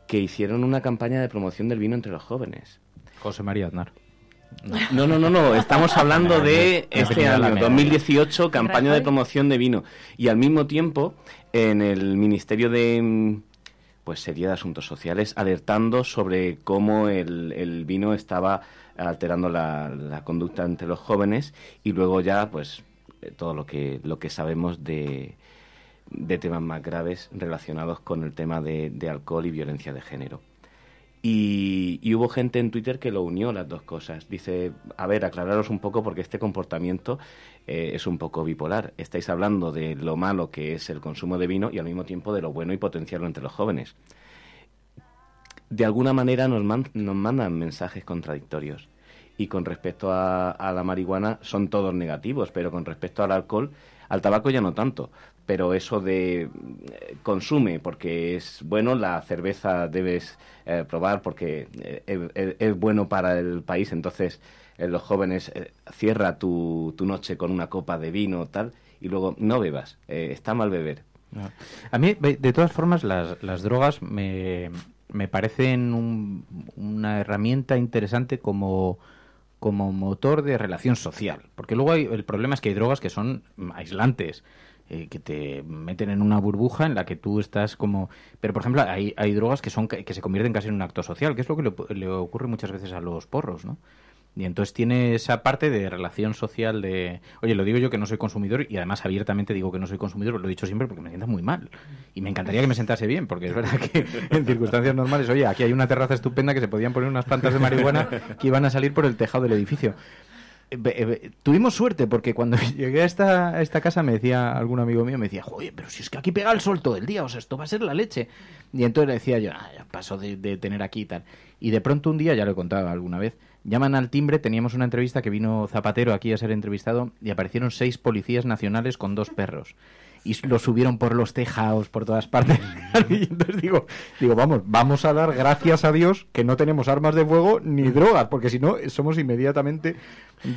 que hicieron una campaña de promoción del vino entre los jóvenes. José María Aznar. No, no, no, no, estamos hablando de este año, 2018, campaña de promoción de vino. Y al mismo tiempo, en el Ministerio de pues sería de Asuntos Sociales, alertando sobre cómo el, vino estaba alterando la, la, conducta entre los jóvenes y luego ya, pues, eh, todo lo que, lo que sabemos de, de temas más graves relacionados con el tema de, alcohol y violencia de género. Y, hubo gente en Twitter que lo unió las dos cosas. Dice, a ver, aclararos un poco porque este comportamiento eh, es un poco bipolar. Estáis hablando de lo malo que es el consumo de vino y al mismo tiempo de lo bueno y potenciarlo entre los jóvenes. De alguna manera nos, nos mandan mensajes contradictorios. Y con respecto a la marihuana son todos negativos, pero con respecto al alcohol, al tabaco ya no tanto, pero eso de eh, consume, porque es bueno, la cerveza debes eh, probar porque eh, es bueno para el país, entonces los jóvenes, cierra tu, noche con una copa de vino tal, y luego no bebas, está mal beber. A mí, de todas formas, las, las drogas me, parecen una herramienta interesante como como motor de relación social, porque luego el problema es que hay drogas que son mm, aislantes, eh, que te meten en una burbuja en la que tú estás como... Pero, por ejemplo, hay, hay drogas que, son, que se convierten casi en un acto social, que es lo que le, le ocurre muchas veces a los porros, ¿no? Y entonces tiene esa parte de relación social de, oye, lo digo yo que no soy consumidor y además abiertamente digo que no soy consumidor, lo he dicho siempre porque me siento muy mal. Y me encantaría que me sentase bien, porque es verdad que <laughs> en circunstancias normales, oye, aquí hay una terraza estupenda que se podían poner unas plantas de marihuana que iban a salir por el tejado del edificio tuvimos suerte porque cuando <laughs> llegué a esta, casa me decía algún amigo mío, me decía, joder, pero si es que aquí pega el sol todo el día, o sea, esto va a ser la leche. Y entonces le decía yo, ah, paso de, de, tener aquí y tal. Y de pronto un día, ya lo he contado alguna vez, llaman al timbre, teníamos una entrevista que vino Zapatero aquí a ser entrevistado y aparecieron seis policías nacionales con dos perros y lo subieron por los tejados, por todas partes. Mm. <laughs> y entonces digo, digo, vamos, vamos a dar gracias a Dios que no tenemos armas de fuego ni mm. drogas, porque si no somos inmediatamente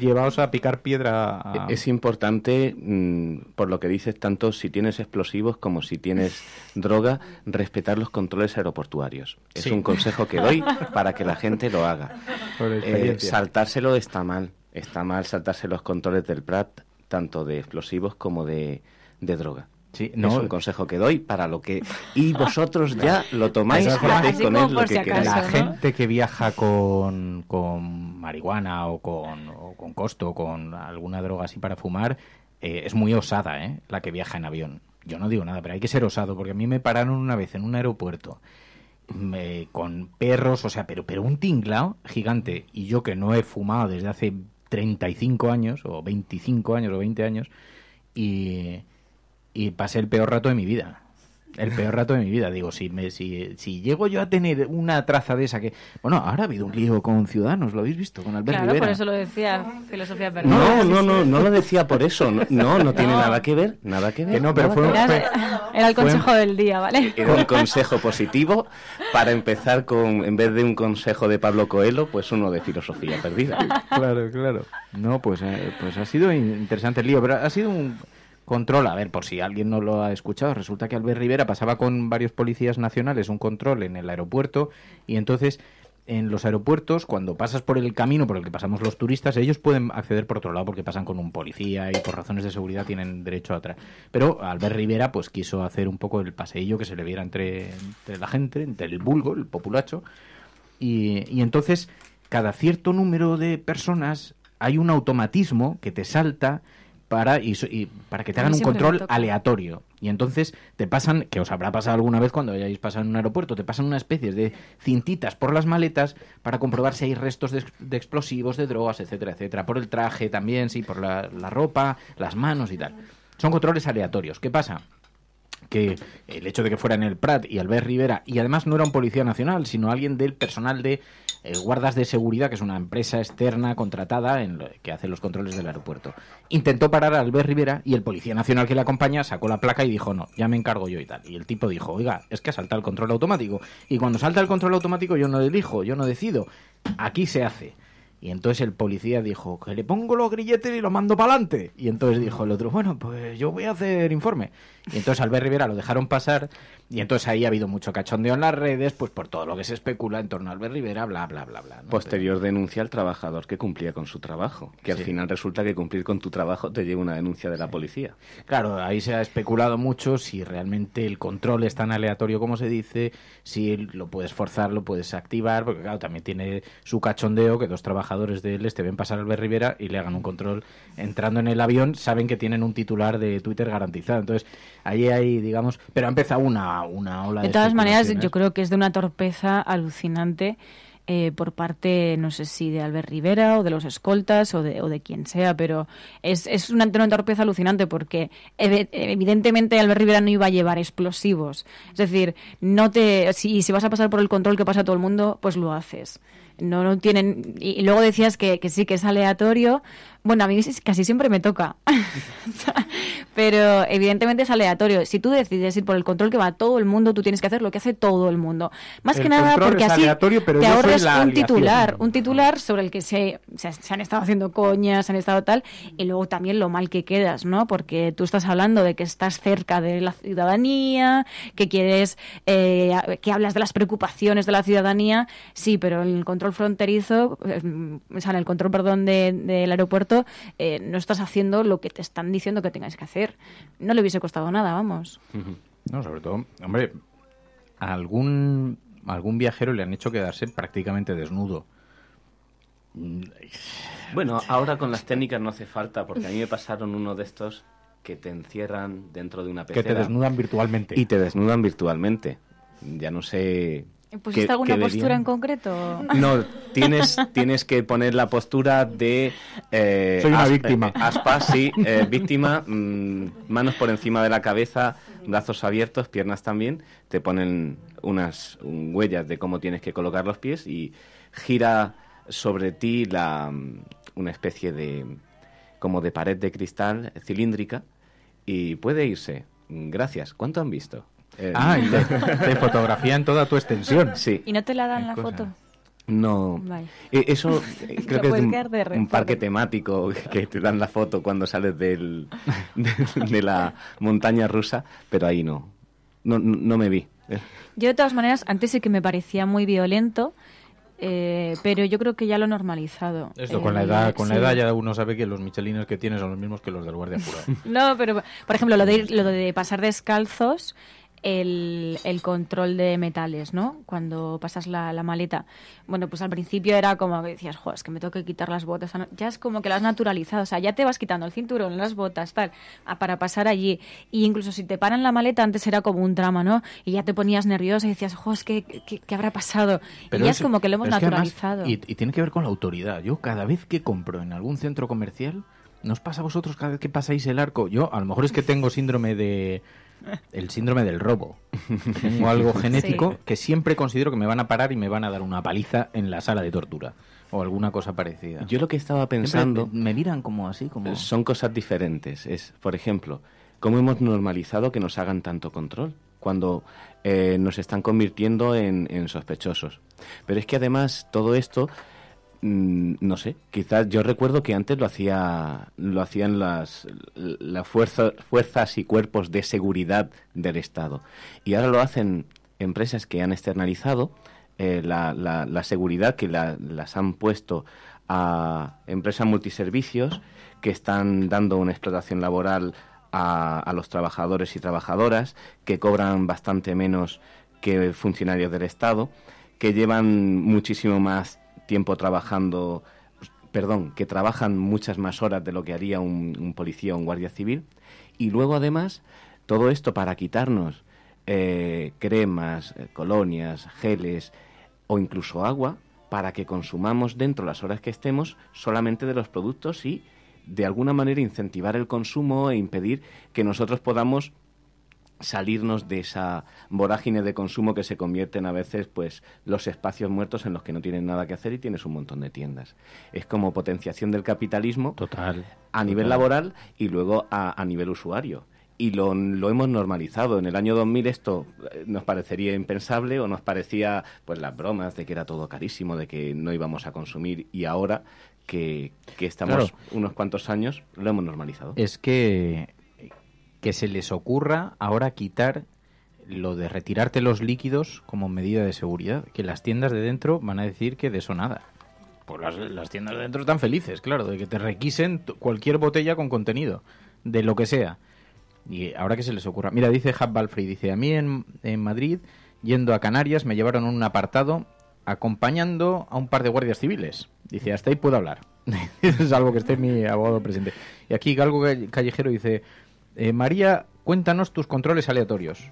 llevados a picar piedra. E-, es importante, mm, por lo que dices, tanto si tienes explosivos como si tienes <laughs> droga, respetar los controles aeroportuarios. Es un consejo que doy para que la gente lo haga. Eh, saltárselo está mal. Está mal saltarse los controles del Prat, tanto de explosivos como de, de droga. Sí, no, es un consejo que doy para lo que... Y <laughs> vosotros ya lo tomáis con lo que queráis. La gente que viaja con, con marihuana o con, con costo o con alguna droga así para fumar eh, es muy osada, ¿eh? La que viaja en avión. Yo no digo nada, pero hay que ser osado porque a mí me pararon una vez en un aeropuerto con perros, o sea, pero, pero un tinglao gigante. Y yo que no he fumado desde hace 35 años o 25 años o 20 años y y pasé el peor rato de mi vida. El peor rato de mi vida, digo, si, me, si, llego yo a tener una traza de esa que... Bueno, ahora ha habido un lío con Ciudadanos, lo habéis visto, con Albert claro, por eso lo decía Filosofía Perdida. No, no, no, no lo decía por eso, no, no, tiene nada que ver, nada que ver. no, pero fue, era, el consejo del día, ¿vale? Era un consejo positivo para empezar con, en vez de un consejo de Pablo Coelho, pues uno de Filosofía Perdida. Claro, claro. No, pues, eh, pues ha sido interesante el lío, pero ha sido un control, a ver, por si alguien no lo ha escuchado, resulta que Albert Rivera pasaba con varios policías nacionales un control en el aeropuerto y entonces en los aeropuertos, cuando pasas por el camino por el que pasamos los turistas, ellos pueden acceder por otro lado porque pasan con un policía y por razones de seguridad tienen derecho a atrás. Pero Albert Rivera pues quiso hacer un poco el paseillo que se le viera entre, la gente, entre el vulgo, el populacho. Y, y entonces, cada cierto número de personas hay un automatismo que te salta para, y, para que te hagan un control aleatorio. Y entonces te pasan, que os habrá pasado alguna vez cuando hayáis pasado en un aeropuerto, te pasan una especie de cintitas por las maletas para comprobar si hay restos de, explosivos, de drogas, etcétera, etcétera. Por el traje también, sí, por la ropa, las manos y tal. Son controles aleatorios. ¿Qué pasa? que el hecho de que fuera en el Prat y Albert Rivera, y además no era un policía nacional, sino alguien del personal de eh, guardas de seguridad, que es una empresa externa contratada en que hace los controles del aeropuerto. Intentó parar a Albert Rivera y el policía nacional que le acompaña sacó la placa y dijo, no, ya me encargo yo y tal. Y el tipo dijo, oiga, es que salta el control automático. Y cuando salta el control automático yo no elijo, yo no decido. Aquí se hace. Y entonces el policía dijo, que le pongo los grilletes y lo mando para adelante. Y entonces dijo el otro, bueno, pues yo voy a hacer informe. Y entonces Albert Rivera lo dejaron pasar y entonces ahí ha habido mucho cachondeo en las redes, pues por todo lo que se especula en torno a Albert Rivera, bla, bla, bla, bla. Posterior denuncia al trabajador que cumplía con su trabajo, que al final resulta que cumplir con tu trabajo te lleva una denuncia de la policía. Claro, ahí se ha especulado mucho si realmente el control es tan aleatorio como se dice, si lo puedes forzar, lo puedes activar, porque claro, también tiene su cachondeo que dos trabajadores de él te ven pasar al Albert Rivera y le hagan un control entrando en el avión, saben que tienen un titular de Twitter garantizado. Entonces, ahí hay, digamos, pero ha empezado una una, de. todas maneras, yo creo que es de una torpeza alucinante. Eh, por parte, no sé si de Albert Rivera o de los escoltas o de, o de quien sea, pero es, es una, torpeza alucinante porque evidentemente Albert Rivera no iba a llevar explosivos. Es decir, no te, si, vas a pasar por el control que pasa todo el mundo, pues lo haces. No, no tienen y, luego decías que, que, sí que es aleatorio bueno, a mí casi siempre me toca. <laughs> Pero evidentemente es aleatorio. Si tú decides ir por el control que va todo el mundo, tú tienes que hacer lo que hace todo el mundo. Más que nada porque así te ahorres un titular, un titular sobre el que se, se, han estado haciendo coñas, se han estado tal, y luego también lo mal que quedas, ¿no? Porque tú estás hablando de que estás cerca de la ciudadanía, que quieres, eh, que hablas de las preocupaciones de la ciudadanía, sí, pero el control fronterizo, eh, o sea, el control, perdón, del aeropuerto eh, no estás haciendo lo que te están diciendo que tengas que hacer. No le hubiese costado nada, vamos. No, sobre todo, hombre, a algún, algún viajero le han hecho quedarse prácticamente desnudo. Mm, bueno, ahora con las técnicas no hace falta, porque a mí me pasaron uno de estos que te encierran dentro de una pecera. Que te desnudan virtualmente. Y te desnudan virtualmente. Ya no sé ¿Pusiste alguna postura en concreto? No, tienes, tienes que poner la postura de... Eh, Soy una víctima. Eh, aspas, sí, eh, víctima, mm, manos por encima de la cabeza, brazos abiertos, piernas también. Te ponen unas huellas de cómo tienes que colocar los pies y gira sobre ti la, mm, una especie de... como de pared de cristal cilíndrica y puede irse. Gracias. ¿Cuánto han visto? Eh, ah, y <laughs> te, fotografía en toda tu extensión. Sí. ¿Y no te la dan la foto? No. E, eso eh, <laughs> creo que es un, parque temático <laughs> que te dan la foto cuando sales del, de, la montaña rusa, pero ahí no. No, no me vi. Yo de todas maneras, antes sí que me parecía muy violento, eh, pero yo creo que ya lo he normalizado. Esto con la edad, con la edad ya uno sabe que los michelines que tienes son los mismos que los del guardia jurado. no, pero por ejemplo, lo de, lo de pasar descalzos el, control de metales, ¿no? Cuando pasas la, maleta. Bueno, pues al principio era como que decías, joder, es que me tengo que quitar las botas. Ya es como que las has naturalizado, o sea, ya te vas quitando el cinturón, las botas, tal, para pasar allí. Y incluso si te paran la maleta, antes era como un drama, ¿no? Y ya te ponías nerviosa y decías, joder, es que, habrá pasado? y ya es, como que lo hemos naturalizado. y, y tiene que ver con la autoridad. Yo cada vez que compro en algún centro comercial, ¿Nos pasa a vosotros cada vez que pasáis el arco? Yo, a lo mejor es que tengo síndrome de, el síndrome del robo. <laughs> o algo genético que siempre considero que me van a parar y me van a dar una paliza en la sala de tortura o alguna cosa parecida. Yo lo que estaba pensando... me miran como así, como... Eh, son cosas diferentes. Es, por ejemplo, ¿cómo hemos normalizado que nos hagan tanto control? cuando eh, nos están convirtiendo en sospechosos. Pero es que además todo esto Mm, no sé, quizás yo recuerdo que antes lo hacía lo hacían las, las fuerzas, fuerzas y cuerpos de seguridad del Estado y ahora lo hacen empresas que han externalizado eh, la, la, seguridad que las han puesto a empresas multiservicios que están dando una explotación laboral a, a los trabajadores y trabajadoras que cobran bastante menos que funcionarios del Estado que llevan muchísimo más tiempo trabajando, perdón, que trabajan muchas más horas de lo que haría un, policía o un guardia civil. Y luego además, todo esto para quitarnos eh, cremas, eh, colonias, geles o incluso agua para que consumamos dentro las horas que estemos solamente de los productos y de alguna manera incentivar el consumo e impedir que nosotros podamos salirnos de esa vorágine de consumo que se convierten a veces pues los espacios muertos en los que no tienen nada que hacer y tienes un montón de tiendas. Es como potenciación del capitalismo total, a nivel laboral y luego a, nivel usuario y lo, hemos normalizado. En el año 2000 esto eh, nos parecería impensable o nos parecía pues las bromas de que era todo carísimo, de que no íbamos a consumir y ahora que, estamos unos cuantos años lo hemos normalizado. Es que que se les ocurra ahora quitar lo de retirarte los líquidos como medida de seguridad, que las tiendas de dentro van a decir que de eso nada. Pues las, tiendas de dentro están felices, claro, de que te requisen cualquier botella con contenido, de lo que sea. Y ahora que se les ocurra. Mira, dice Hub Balfrey, dice, a mí en, en Madrid, yendo a Canarias, me llevaron a un apartado acompañando a un par de guardias civiles. Dice, hasta ahí puedo hablar. Salvo <laughs> que esté mi abogado presente. Y aquí Galgo Callejero dice, eh, María, cuéntanos tus controles aleatorios.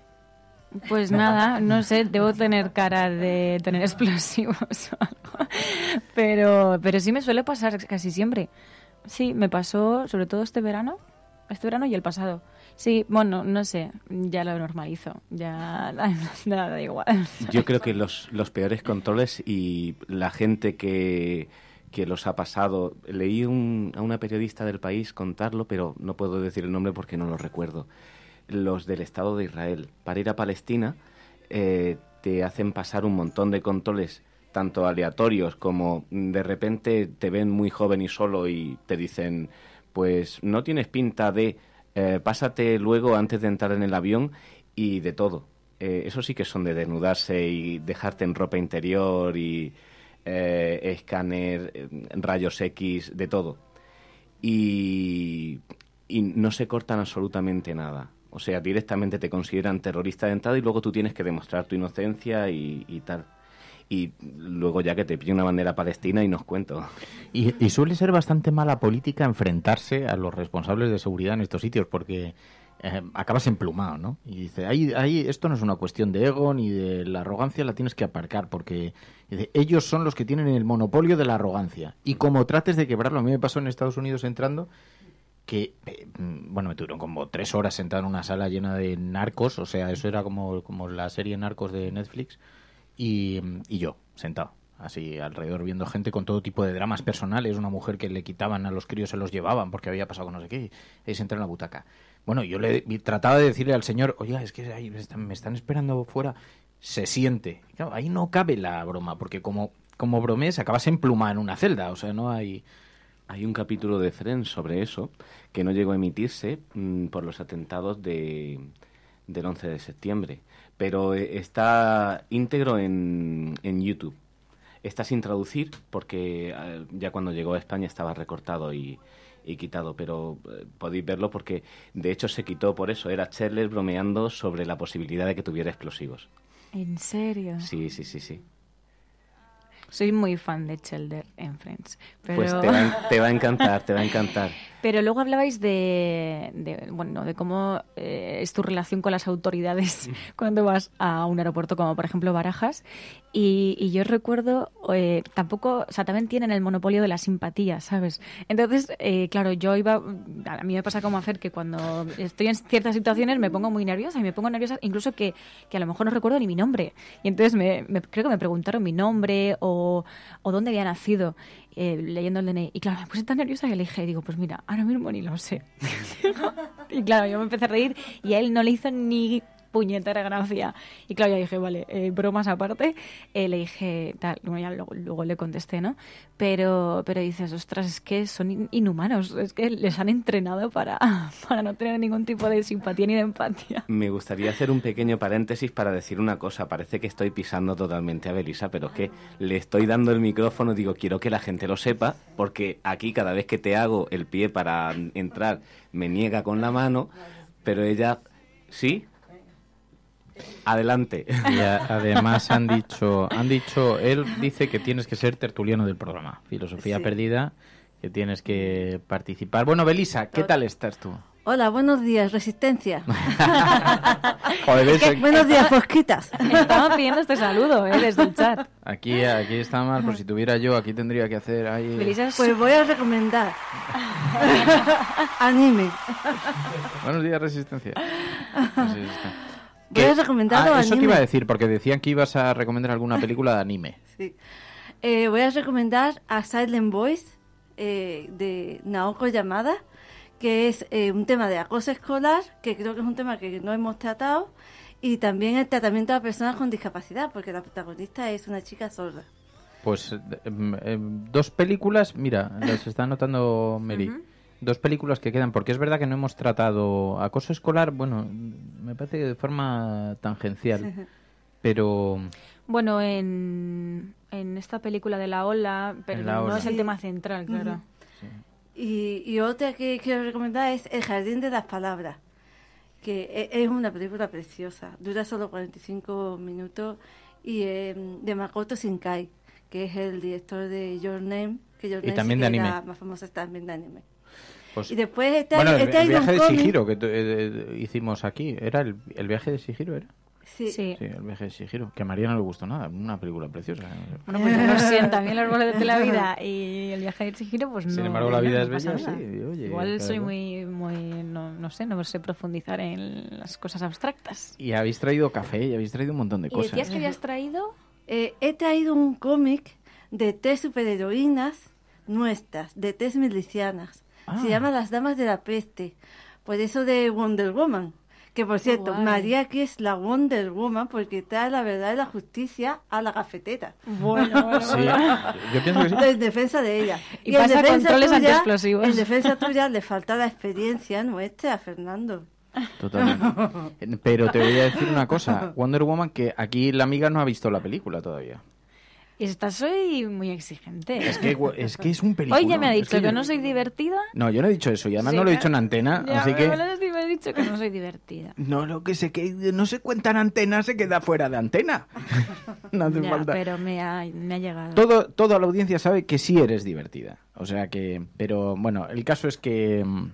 Pues nada, no sé, debo tener cara de tener explosivos <laughs> o algo. Pero, pero sí me suele pasar casi siempre. Sí, me pasó sobre todo este verano, este verano y el pasado. Sí, bueno, no sé, ya lo normalizo, ya nada, igual. Yo creo que los peores controles y la gente que que los ha pasado. Leí a una periodista del país contarlo, pero no puedo decir el nombre porque no lo recuerdo. Los del Estado de Israel. Para ir a Palestina eh, te hacen pasar un montón de controles, tanto aleatorios como de repente te ven muy joven y solo y te dicen, pues no tienes pinta de, eh, pásate luego antes de entrar en el avión y de todo. Eh, eso sí que son de desnudarse y dejarte en ropa interior y eh, escáner, eh, rayos X, de todo. Y, y no se cortan absolutamente nada. O sea, directamente te consideran terrorista de entrada y luego tú tienes que demostrar tu inocencia y, tal. Y luego ya que te pide una bandera palestina y nos cuento. y, suele ser bastante mala política enfrentarse a los responsables de seguridad en estos sitios, porque eh, acabas emplumado, ¿no? Y dice, ahí, ahí, esto no es una cuestión de ego ni de la arrogancia, la tienes que aparcar, porque ellos son los que tienen el monopolio de la arrogancia. Y como trates de quebrarlo, a mí me pasó en Estados Unidos entrando, que, eh, mm, bueno, me tuvieron como tres horas sentado en una sala llena de narcos, o sea, eso era como, como la serie Narcos de Netflix, y, mm, y yo, sentado así alrededor viendo gente con todo tipo de dramas personales, una mujer que le quitaban a los críos, se los llevaban porque había pasado con no sé qué, y se entra en la butaca. Bueno, yo le trataba de decirle al señor, oiga, es que ahí me, están, esperando fuera, se siente. ahí no cabe la broma, porque como, como se acabas en pluma en una celda, o sea, no hay... Hay un capítulo de Friends sobre eso que no llegó a emitirse mm, por los atentados de, del 11 de septiembre, pero eh, está íntegro en, en YouTube. Está sin traducir porque eh, ya cuando llegó a España estaba recortado y, y quitado, pero eh, podéis verlo porque de hecho se quitó por eso. Era Cheller bromeando sobre la posibilidad de que tuviera explosivos. ¿En serio? Sí, sí, sí, sí. Soy muy fan de Chelder en Friends. Pues <laughs> te va a encantar, te va a encantar. Pero luego hablabais de, bueno, de cómo eh, es tu relación con las autoridades <laughs> cuando vas a un aeropuerto como por ejemplo Barajas. Y, yo recuerdo, eh, tampoco, o sea, también tienen el monopolio de la simpatía, ¿sabes? Entonces, eh, claro, yo iba, a mí me pasa como hacer que cuando estoy en ciertas situaciones me pongo muy nerviosa y me pongo nerviosa incluso que, a lo mejor no recuerdo ni mi nombre. Y entonces me, me, creo que me preguntaron mi nombre o dónde había nacido. Eh, leyendo el DNI. E. Y claro, me puse tan nerviosa que le dije, digo, pues mira, ahora mismo ni lo sé. <laughs> y claro, yo me empecé a reír y él no le hizo ni puñetera gracia. Y Claudia dije, vale, eh, bromas aparte, eh, le dije, tal, luego, luego, le contesté, ¿no? Pero, pero dices, ostras, es que son inhumanos, es que les han entrenado para, <laughs> para no tener ningún tipo de simpatía ni de empatía. Me gustaría hacer un pequeño paréntesis para decir una cosa, parece que estoy pisando totalmente a Belisa, pero es que le estoy dando el micrófono, digo, quiero que la gente lo sepa, porque aquí cada vez que te hago el pie para entrar, me niega con la mano, pero ella, ¿sí? Adelante. Y además han dicho, han dicho, él dice que tienes que ser tertuliano del programa, Filosofía Perdida, que tienes que participar. Bueno, Belisa, ¿qué tal estás tú? Hola, buenos días, Resistencia. <laughs> buenos días, Fosquitas. Estamos pidiendo este saludo eh, desde el chat. Aquí, aquí está mal, por si tuviera yo, aquí tendría que hacer... Ahí... Pues voy a recomendar. <laughs> Anime. Buenos días, Resistencia. Resistencia. Pues Voy a recomendar. ah, Eso te iba a decir, porque decían que ibas a recomendar alguna película de anime. <laughs> sí. Eh, voy a recomendar a Silent Voice eh, de Naoko Yamada, que es eh, un tema de acoso escolar, que creo que es un tema que no hemos tratado, y también el tratamiento a personas con discapacidad, porque la protagonista es una chica sorda. Pues mm, dos películas, mira, las está anotando Mary dos películas que quedan, porque es verdad que no hemos tratado acoso escolar, bueno, me parece que de forma tangencial, <laughs> pero... Bueno, en, en esta película de La Ola, pero no es el tema central, claro. Y, otra que quiero recomendar es El Jardín de las Palabras, que e, es una película preciosa, dura solo 45 minutos, y em, de Makoto Shinkai, que es el director de Your Name, que Your Name también más famosa también de anime. Pues y después está, bueno, el, viaje de Sigiro que eh, eh, hicimos aquí, ¿era el, viaje de Sigiro ¿Era? Sí. sí. el viaje de Sigiro que a María no le gustó nada, una película preciosa. Bueno, pues no siento, a los el de la <laughs> vida y el viaje de Sigiro pues no. Sin embargo, la vida es bella, sí, oye, Igual soy muy, muy no, no, sé, no sé profundizar en las cosas abstractas. Y habéis traído café y habéis traído un montón de cosas. ¿Y decías que habías traído? Eh, he traído un cómic de tres superheroínas nuestras, de tres milicianas Ah. Se llama Las Damas de la Peste. Por eso de Wonder Woman. Que por ah, cierto, María aquí es la Wonder Woman porque trae la verdad y la justicia a la cafetera. <laughs> Bueno, yo pienso que sí. En defensa de ella. <laughs> Y, defensa controles En defensa <laughs> tuya le falta la experiencia nuestra, Fernando. Totalmente. Pero te voy a decir una cosa, Wonder Woman, que aquí la amiga no ha visto la película todavía. Esta soy muy exigente. Es que es, un <laughs> peligro. Oye, me ha dicho que, no soy divertida. No, yo no he dicho eso. Y además no lo he dicho en antena. Ya, así que... me has dicho que no soy divertida. <laughs> No, lo que sé que no se cuenta en antena se queda fuera de antena. <laughs> no hace falta. Pero me ha, llegado. Todo, toda la audiencia sabe que sí eres divertida. O sea que... Pero bueno, el caso es que mm,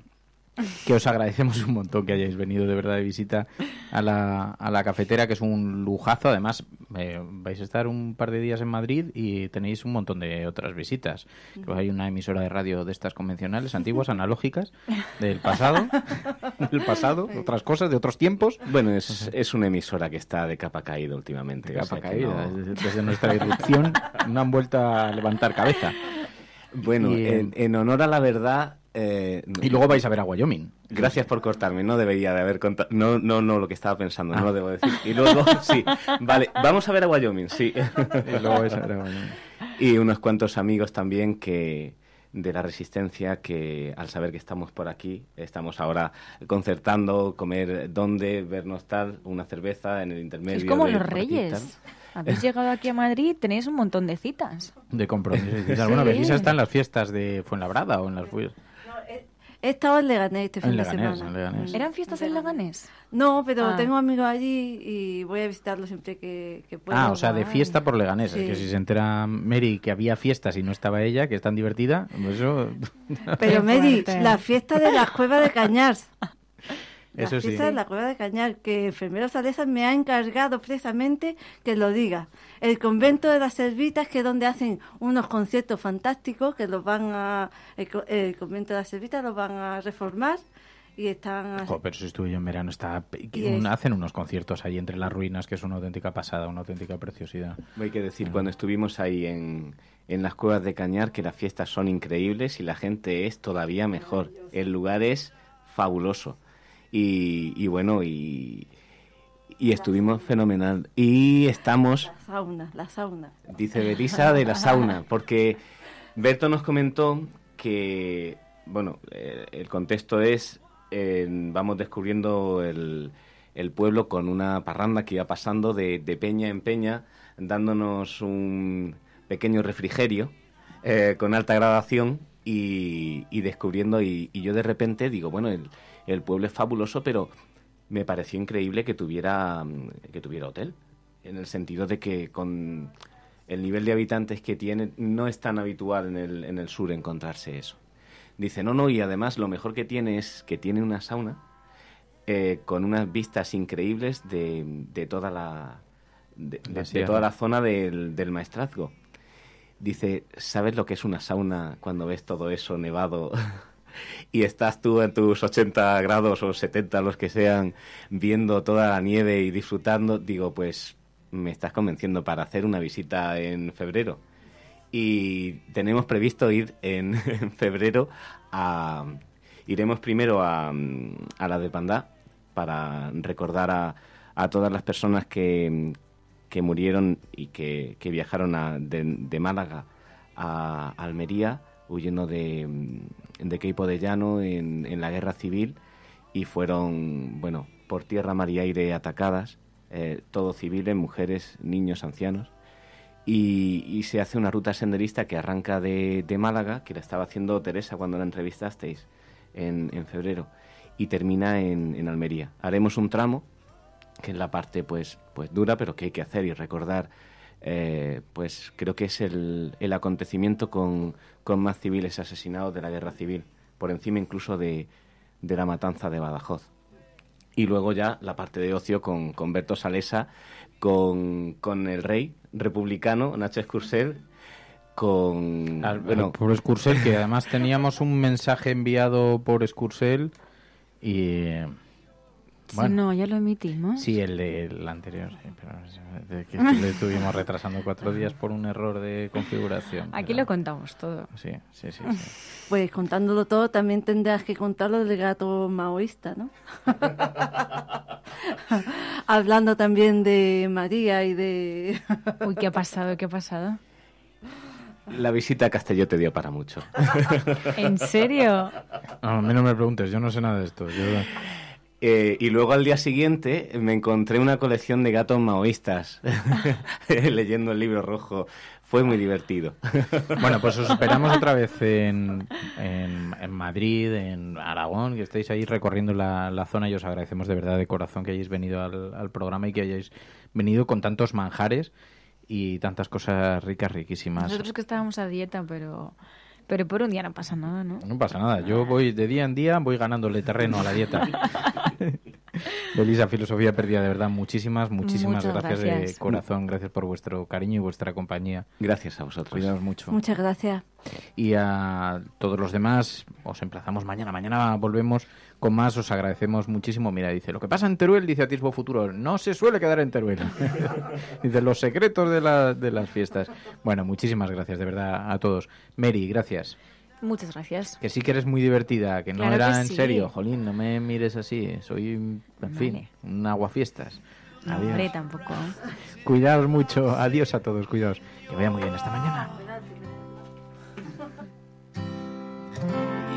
que os agradecemos un montón que hayáis venido de verdad de visita a la, a la cafetera, que es un lujazo. Además, eh, vais a estar un par de días en Madrid y tenéis un montón de otras visitas. hay una emisora de radio de estas convencionales, antiguas, analógicas, del pasado, <laughs> del pasado, otras cosas, de otros tiempos. Bueno, es, es una emisora que está de capa caída últimamente. capa caída, desde, nuestra irrupción no han vuelto a levantar cabeza. Bueno, eh, en, en honor a la verdad, eh, y luego vais a ver a Wyoming. Gracias por cortarme, no debería de haber contado. No, no, no, lo que estaba pensando, no ah. lo debo decir. Y luego, <laughs> sí, vale, vamos a ver a Wyoming, sí. Y unos cuantos amigos también que de la resistencia que al saber que estamos por aquí, estamos ahora concertando, comer dónde, vernos tal, una cerveza en el intermedio. Es como los reyes. Habéis llegado aquí a Madrid, tenéis un montón de citas. De compromisos. ¿Alguna vez las fiestas de Fuenlabrada o en las He estado en Leganés este fin de semana. ¿Eran fiestas en Leganés? No, pero ah. tengo amigos allí y voy a visitarlos siempre que, que pueda. Ah, o sea, de fiesta por Leganés. Es que si se entera Mary que había fiestas y no estaba ella, que es tan divertida, pues eso... Pero Mary, la fiesta de la cueva de Cañas. <laughs> Eso las de la Cueva de Cañar, que enfermero Salesa me ha encargado precisamente que lo diga. El convento de las Servitas, que es donde hacen unos conciertos fantásticos, que los van a. El, convento de las Servitas los van a reformar y están... pero si estuve yo en verano, está... hacen unos conciertos ahí entre las ruinas, que es una auténtica pasada, una auténtica preciosidad. Hay que decir, ah. cuando estuvimos ahí en, las cuevas de Cañar, que las fiestas son increíbles y la gente es todavía mejor. El lugar es fabuloso y, bueno, y, estuvimos fenomenal. Y estamos... La sauna, la sauna. Dice Belisa de la sauna, porque Berto nos comentó que, bueno, eh, el contexto es, vamos descubriendo el, pueblo con una parranda que iba pasando de, de peña en peña, dándonos un pequeño refrigerio eh, con alta gradación y, descubriendo, y, y, yo de repente digo, bueno, el, el pueblo es fabuloso, pero me pareció increíble que tuviera, mm, que tuviera hotel, en el sentido de que con el nivel de habitantes que tiene no es tan habitual en el, en el sur encontrarse eso. Dice, no, no, y además lo mejor que tiene es que tiene una sauna eh, con unas vistas increíbles de, de toda la... De, toda la zona del, del maestrazgo dice, ¿sabes lo que es una sauna cuando ves todo eso nevado <laughs> y estás tú en tus 80 grados o 70, los que sean, viendo toda la nieve y disfrutando, digo, pues me estás convenciendo para hacer una visita en febrero. Y tenemos previsto ir en, <laughs> febrero a... Iremos primero a, a la de Pandá para recordar a, a todas las personas que, que murieron y que, viajaron de, Málaga a Almería huyendo de, mm, de Queipo de Llano en, la guerra civil y fueron, bueno, por tierra, mar y aire atacadas, eh, todo todos civiles, mujeres, niños, ancianos. Y, se hace una ruta senderista que arranca de, Málaga, que la estaba haciendo Teresa cuando la entrevistasteis en, febrero, y termina en, Almería. Haremos un tramo, que es la parte pues, pues dura, pero que hay que hacer y recordar eh, pues creo que es el, el acontecimiento con, con, más civiles asesinados de la guerra civil, por encima incluso de, de la matanza de Badajoz. Y luego ya la parte de ocio con, con Salesa, con, con el rey republicano, Nacho Escursel, con... por Escurcel, que además teníamos un mensaje enviado por Escursel y no, ya lo emitimos. Sí, el, la anterior, que estuvimos retrasando cuatro días por un error de configuración. Aquí lo contamos todo. Sí, sí, sí, <laughs> Pues contándolo todo también tendrás que contarlo del gato maoísta, ¿no? <laughs> Hablando también de María y de... <laughs> Uy, ¿qué ha pasado? ¿Qué ha pasado? La visita a Castelló te dio para mucho. ¿En serio? a mí no me preguntes, yo no sé nada de esto. Eh, y luego al día siguiente me encontré una colección de gatos maoístas <laughs> leyendo el libro rojo. Fue muy divertido. <laughs> bueno, pues os esperamos otra vez en, en, Madrid, en Aragón, que estáis ahí recorriendo la, la, zona y os agradecemos de verdad de corazón que hayáis venido al, al programa y que hayáis venido con tantos manjares y tantas cosas ricas, riquísimas. Nosotros que estábamos a dieta, pero pero por un día no pasa nada, ¿no? No pasa nada. Yo voy de día en día, voy ganándole terreno a la dieta. <laughs> Elisa, Filosofía Perdida, de verdad, muchísimas, muchísimas gracias, de corazón. Gracias por vuestro cariño y vuestra compañía. Gracias a vosotros. Cuidaos mucho. Muchas gracias. Y a todos los demás, os emplazamos mañana. Mañana volvemos más, os agradecemos muchísimo. Mira, dice, lo que pasa en Teruel, dice Atisbo Futuro, no se suele quedar en Teruel. <laughs> dice, los secretos de, las fiestas. Bueno, muchísimas gracias, de verdad, a todos. Mary, gracias. Muchas gracias. Que sí que eres muy divertida, que no era en serio, Jolín, no me mires así, soy, en fin, un aguafiestas. No, tampoco. Cuidaos mucho, adiós a todos, cuidaos. Que vaya muy bien esta mañana.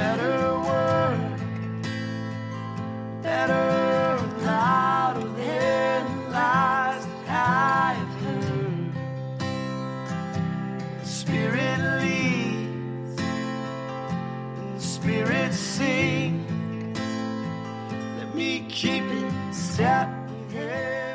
better word, better, louder than i heard. Spirit leads, and the Spirit sings. Let me keep it step